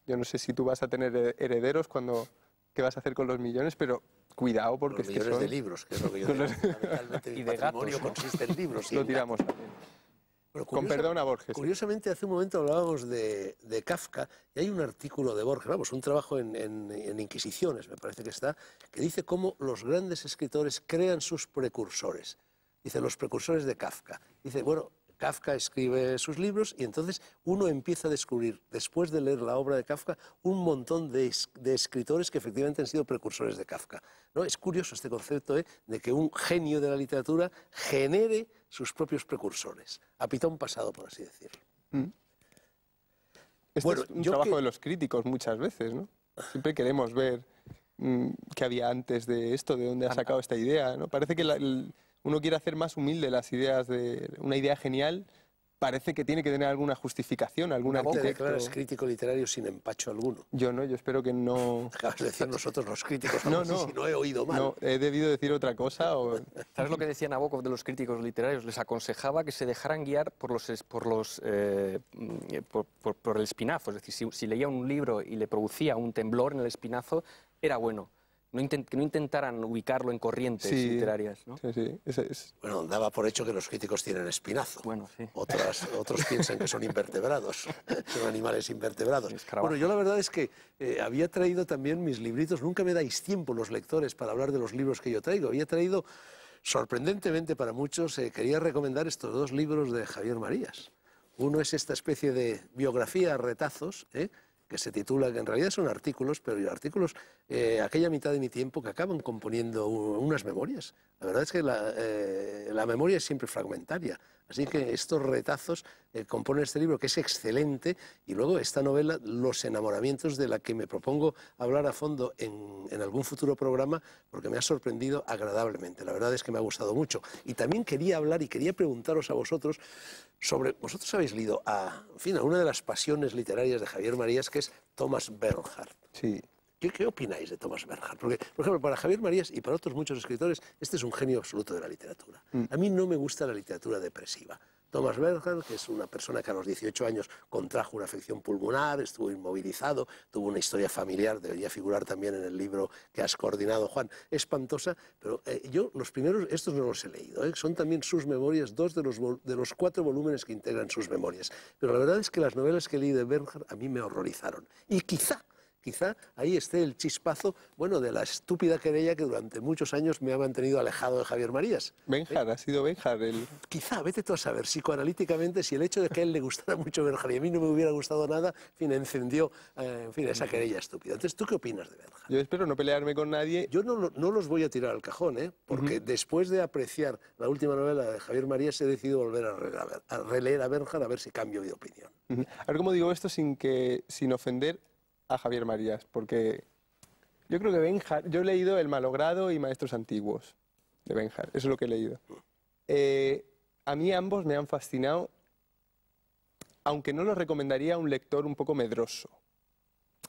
Yo no sé si tú vas a tener herederos cuando qué vas a hacer con los millones, pero Cuidado porque los es que de libros, que es lo que yo digo. Y gatos, consiste en libros. lo tiramos Con perdón a Borges. ¿eh? Curiosamente, hace un momento hablábamos de, Kafka y hay un artículo de Borges, vamos, un trabajo en, en, Inquisiciones, me parece que está, que dice cómo los grandes escritores crean sus precursores. Dice, los precursores de Kafka. Dice, bueno, Kafka escribe sus libros y entonces uno empieza a descubrir, después de leer la obra de Kafka, un montón de, escritores que efectivamente han sido precursores de Kafka. ¿no? Es curioso este concepto ¿eh? de que un genio de la literatura genere sus propios precursores. A pitón pasado, por así decirlo. Mm. Este es un trabajo de los críticos muchas veces, ¿no? Siempre queremos ver mm, qué había antes de esto, de dónde ha sacado esta idea, ¿no? Parece que la, uno quiere hacer más humilde las ideas de una idea genial, parece que tiene que tener alguna justificación, alguna no te claro, crítico literario sin empacho alguno. Yo no, yo espero que no... Acabas de decir nosotros los críticos, no, no, si no he oído mal. No, he debido decir otra cosa o... ¿Sabes lo que decían a Nabokov de los críticos literarios? Les aconsejaba que se dejaran guiar por, los, por, los, eh, mm, por, el espinazo. Es decir, si leía un libro y le producía un temblor en el espinazo, era bueno no que no intentaran ubicarlo en corrientes literarias, ¿no? Sí, sí, Bueno, daba por hecho que los críticos tienen espinazo. Bueno, sí. otros piensan que son invertebrados, son animales invertebrados. Bueno, yo la verdad es que eh, había traído también mis libritos, nunca me dais tiempo los lectores para hablar de los libros que yo traigo, había traído, sorprendentemente para muchos, eh, quería recomendar estos dos libros de Javier Marías. Uno es esta especie de biografía a retazos, eh, que se titula, que en realidad son artículos, pero artículos eh, aquella mitad de mi tiempo que acaban componiendo unas memorias. La verdad es que eh, la, memoria es siempre fragmentaria, así que estos retazos eh, componen este libro que es excelente y luego esta novela, Los enamoramientos, de la que me propongo hablar a fondo en, algún futuro programa porque me ha sorprendido agradablemente. La verdad es que me ha gustado mucho. Y también quería hablar y quería preguntaros a vosotros sobre, vosotros habéis leído a, ah, en fin, a una de las pasiones literarias de Javier Marías que es Thomas Bernhardt. Sí. ¿Qué, opináis de Thomas Bernhard? Porque, por ejemplo, para Javier Marías y para otros muchos escritores, este es un genio absoluto de la literatura. Mm. A mí no me gusta la literatura depresiva. Thomas Bernhard, que es una persona que a los 18 años contrajo una afección pulmonar, estuvo inmovilizado, tuvo una historia familiar, debería figurar también en el libro que has coordinado, Juan, espantosa, pero eh, yo los primeros, estos no los he leído, ¿eh? son también sus memorias, dos de los, de los cuatro volúmenes que integran sus memorias, pero la verdad es que las novelas que leí de Bernhard a mí me horrorizaron, y quizá Quizá ahí esté el chispazo, bueno, de la estúpida querella que durante muchos años me ha mantenido alejado de Javier Marías. ¿eh? Benjar, ha sido Benjar el... Quizá, vete tú a saber, psicoanalíticamente, si el hecho de que a él le gustara mucho Benjar y a mí no me hubiera gustado nada, en fin, encendió, eh, en fin, esa querella estúpida. Entonces, ¿tú qué opinas de Benjar? Yo espero no pelearme con nadie. Yo no, los voy a tirar al cajón, ¿eh? Porque después de apreciar la última novela de Javier Marías, he decidido volver a, releer a, a Benjar a ver si cambio de opinión. A ver cómo digo esto sin, que, sin ofender a Javier Marías, porque yo creo que Benjar, yo he leído El malogrado y Maestros Antiguos de Benjar, eso es lo que he leído. Eh, a mí ambos me han fascinado, aunque no los recomendaría a un lector un poco medroso.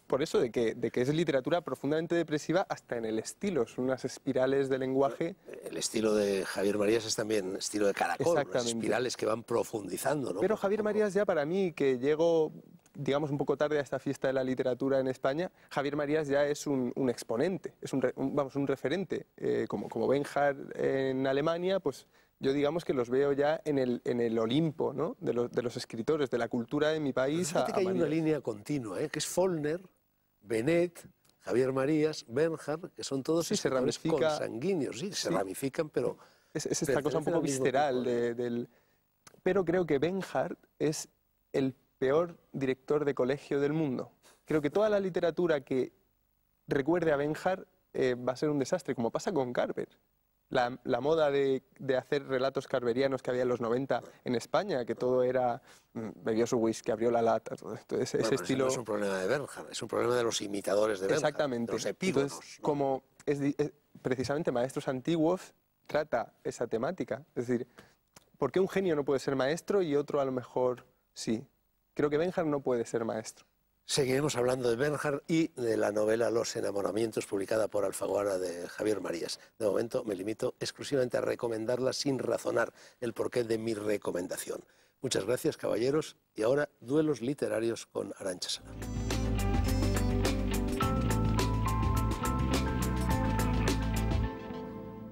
Por eso de que, de que es literatura profundamente depresiva hasta en el estilo, son unas espirales de lenguaje. El estilo de Javier Marías es también estilo de caracol, espirales que van profundizando. ¿no? Pero Javier Marías ya para mí, que llego digamos, un poco tarde a esta fiesta de la literatura en España, Javier Marías ya es un, exponente, es un, vamos, un referente. Eh, como, como Benjar en Alemania, pues yo digamos que los veo ya en el, en el Olimpo ¿no? de, los, de los escritores, de la cultura de mi país. que hay una línea continua, ¿eh? que es Follner, Benet, Javier Marías, Benjar, que son todos sí, escritores se ramifica... consanguíneos, sí, se ramifican, pero... Es, esta cosa un poco visceral ¿eh? del... Pero creo que Benjar es el peor director de colegio del mundo. Creo que toda la literatura que recuerde a Benjar eh, va a ser un desastre, como pasa con Carver. La, moda de, hacer relatos carverianos que había en los 90 en España, que todo era mm, bebió su whisky, abrió la lata, todo ese, estilo. es un problema de Benjar, es un problema de los imitadores de Benjar. Exactamente. los epígonos. como precisamente Maestros Antiguos trata esa temática. Es decir, ¿por qué un genio no puede ser maestro y otro a lo mejor sí? Creo que Benjar no puede ser maestro. Seguiremos hablando de Benjar y de la novela Los enamoramientos publicada por Alfaguara de Javier Marías. De momento me limito exclusivamente a recomendarla sin razonar el porqué de mi recomendación. Muchas gracias, caballeros. Y ahora, duelos literarios con Arancha Salam.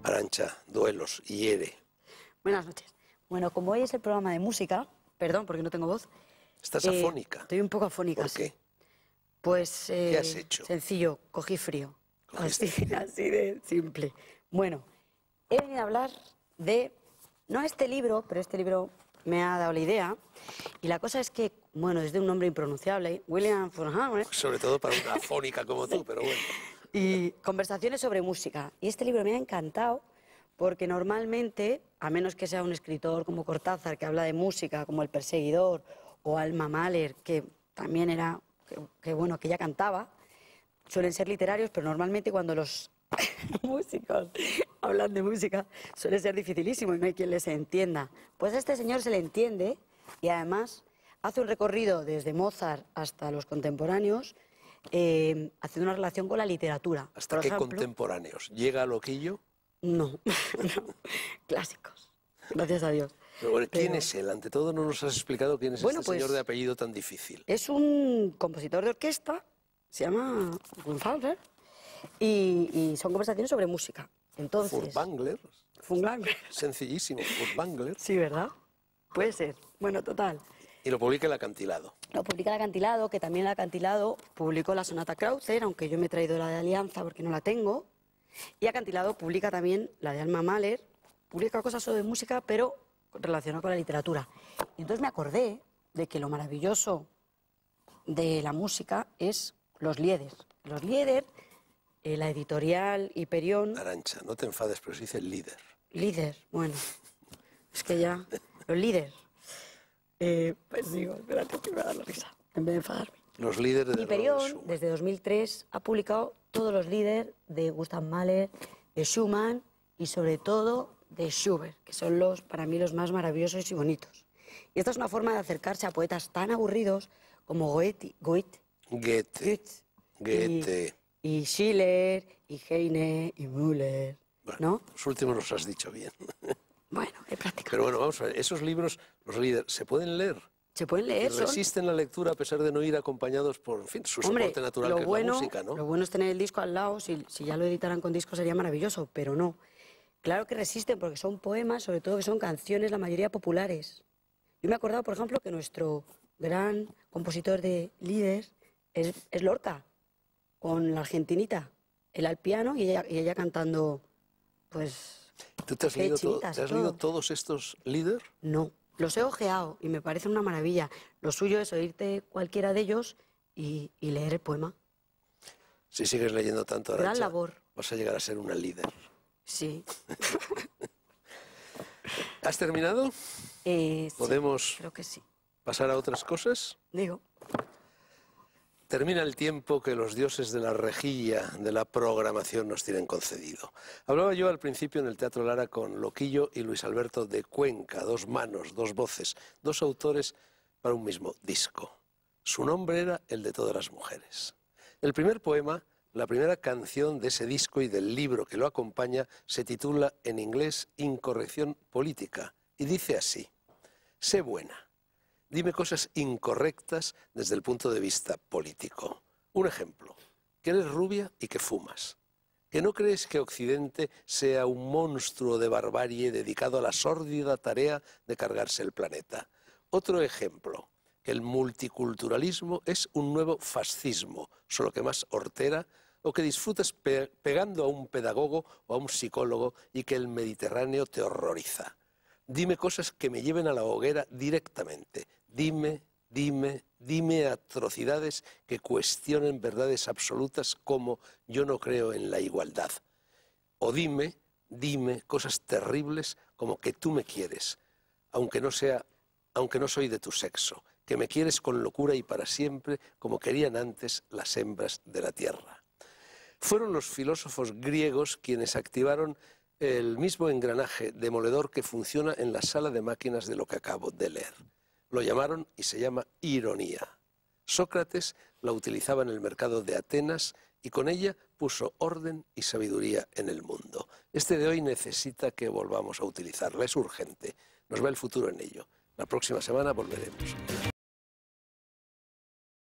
Arancha, duelos, hiere. Buenas noches. Bueno, como hoy es el programa de música, perdón porque no tengo voz, Estás eh, afónica. Estoy un poco afónica. ¿Por qué? Pues. ¿Qué eh, has hecho? Sencillo, cogí frío. Así, así, de simple. Bueno, he venido a hablar de. No este libro, pero este libro me ha dado la idea. Y la cosa es que, bueno, es de un nombre impronunciable, William Sobre todo para una afónica como tú, pero bueno. Y conversaciones sobre música. Y este libro me ha encantado porque normalmente, a menos que sea un escritor como Cortázar que habla de música, como El Perseguidor o Alma Mahler, que también era, que, bueno, que ella cantaba, suelen ser literarios, pero normalmente cuando los músicos hablan de música suele ser dificilísimo y no hay quien les entienda. Pues a este señor se le entiende y además hace un recorrido desde Mozart hasta los contemporáneos, eh, haciendo una relación con la literatura. ¿Hasta qué contemporáneos? ¿Llega a Loquillo? No, no, clásicos, gracias a Dios. ¿Quién es él? Ante todo, no nos has explicado quién es bueno, este señor pues, de apellido tan difícil. Es un compositor de orquesta, se llama Gunfalver, y, y son conversaciones sobre música. Entonces, Furtwängler. Sencillísimo, Furtwängler. Sí, ¿verdad? Puede ser. Bueno, total. Y lo publica el acantilado. Lo publica el acantilado, que también el acantilado publicó la sonata Krautzer, aunque yo me he traído la de Alianza porque no la tengo. Y acantilado publica también la de Alma Mahler. Publica cosas sobre música, pero relacionado con la literatura. Y entonces me acordé de que lo maravilloso de la música es los lieder. Los lieder, eh, la editorial Hiperión... Arancha, no te enfades, pero se dice líder. Líder, bueno. Es que ya... Los líder. Eh, pues digo, espérate que me da la risa, en vez de enfadarme. Los líderes de Hiperión, desde 2003, ha publicado todos los líderes de Gustav Mahler, de Schumann y sobre todo de Schubert, que son los, para mí los más maravillosos y bonitos. Y esta es una forma de acercarse a poetas tan aburridos como Goethe, Goethe, Goethe, Y, Schiller, y Heine, y Müller. Bueno, ¿no? Los últimos los has dicho bien. Bueno, he practicado. Pero bueno, vamos a ver, esos libros, los líderes, ¿se pueden leer? Se pueden leer. Son... Resisten la lectura a pesar de no ir acompañados por, en fin, su soporte natural, que es la música, ¿no? Lo bueno es tener el disco al lado, si, si ya lo editaran con disco sería maravilloso, pero no. Claro que resisten porque son poemas, sobre todo que son canciones, la mayoría populares. Yo me he acordado, por ejemplo, que nuestro gran compositor de líderes es, es Lorca, con la argentinita, él al piano y ella, cantando, pues... ¿Tú te has, leído, todos estos líderes? No, los he ojeado y me parece una maravilla. Lo suyo es oírte cualquiera de ellos y, leer el poema. Si sigues leyendo tanto, labor. vas a llegar a ser una líder. Sí. ¿Has terminado? Eh, ¿Podemos que sí. pasar a otras cosas? Digo. Termina el tiempo que los dioses de la rejilla de la programación nos tienen concedido. Hablaba yo al principio en el Teatro Lara con Loquillo y Luis Alberto de Cuenca, dos manos, dos voces, dos autores para un mismo disco. Su nombre era el de todas las mujeres. El primer poema la primera canción de ese disco y del libro que lo acompaña se titula en inglés Incorrección Política y dice así, sé buena, dime cosas incorrectas desde el punto de vista político. Un ejemplo, que eres rubia y que fumas, que no crees que Occidente sea un monstruo de barbarie dedicado a la sórdida tarea de cargarse el planeta. Otro ejemplo, el multiculturalismo es un nuevo fascismo, solo que más hortera, o que disfrutas pegando a un pedagogo o a un psicólogo y que el Mediterráneo te horroriza. Dime cosas que me lleven a la hoguera directamente. Dime, dime, dime atrocidades que cuestionen verdades absolutas como yo no creo en la igualdad. O dime, dime cosas terribles como que tú me quieres, aunque no sea aunque no soy de tu sexo, que me quieres con locura y para siempre, como querían antes las hembras de la tierra. Fueron los filósofos griegos quienes activaron el mismo engranaje demoledor que funciona en la sala de máquinas de lo que acabo de leer. Lo llamaron y se llama ironía. Sócrates la utilizaba en el mercado de Atenas y con ella puso orden y sabiduría en el mundo. Este de hoy necesita que volvamos a utilizarla, es urgente, nos ve el futuro en ello. La próxima semana volveremos.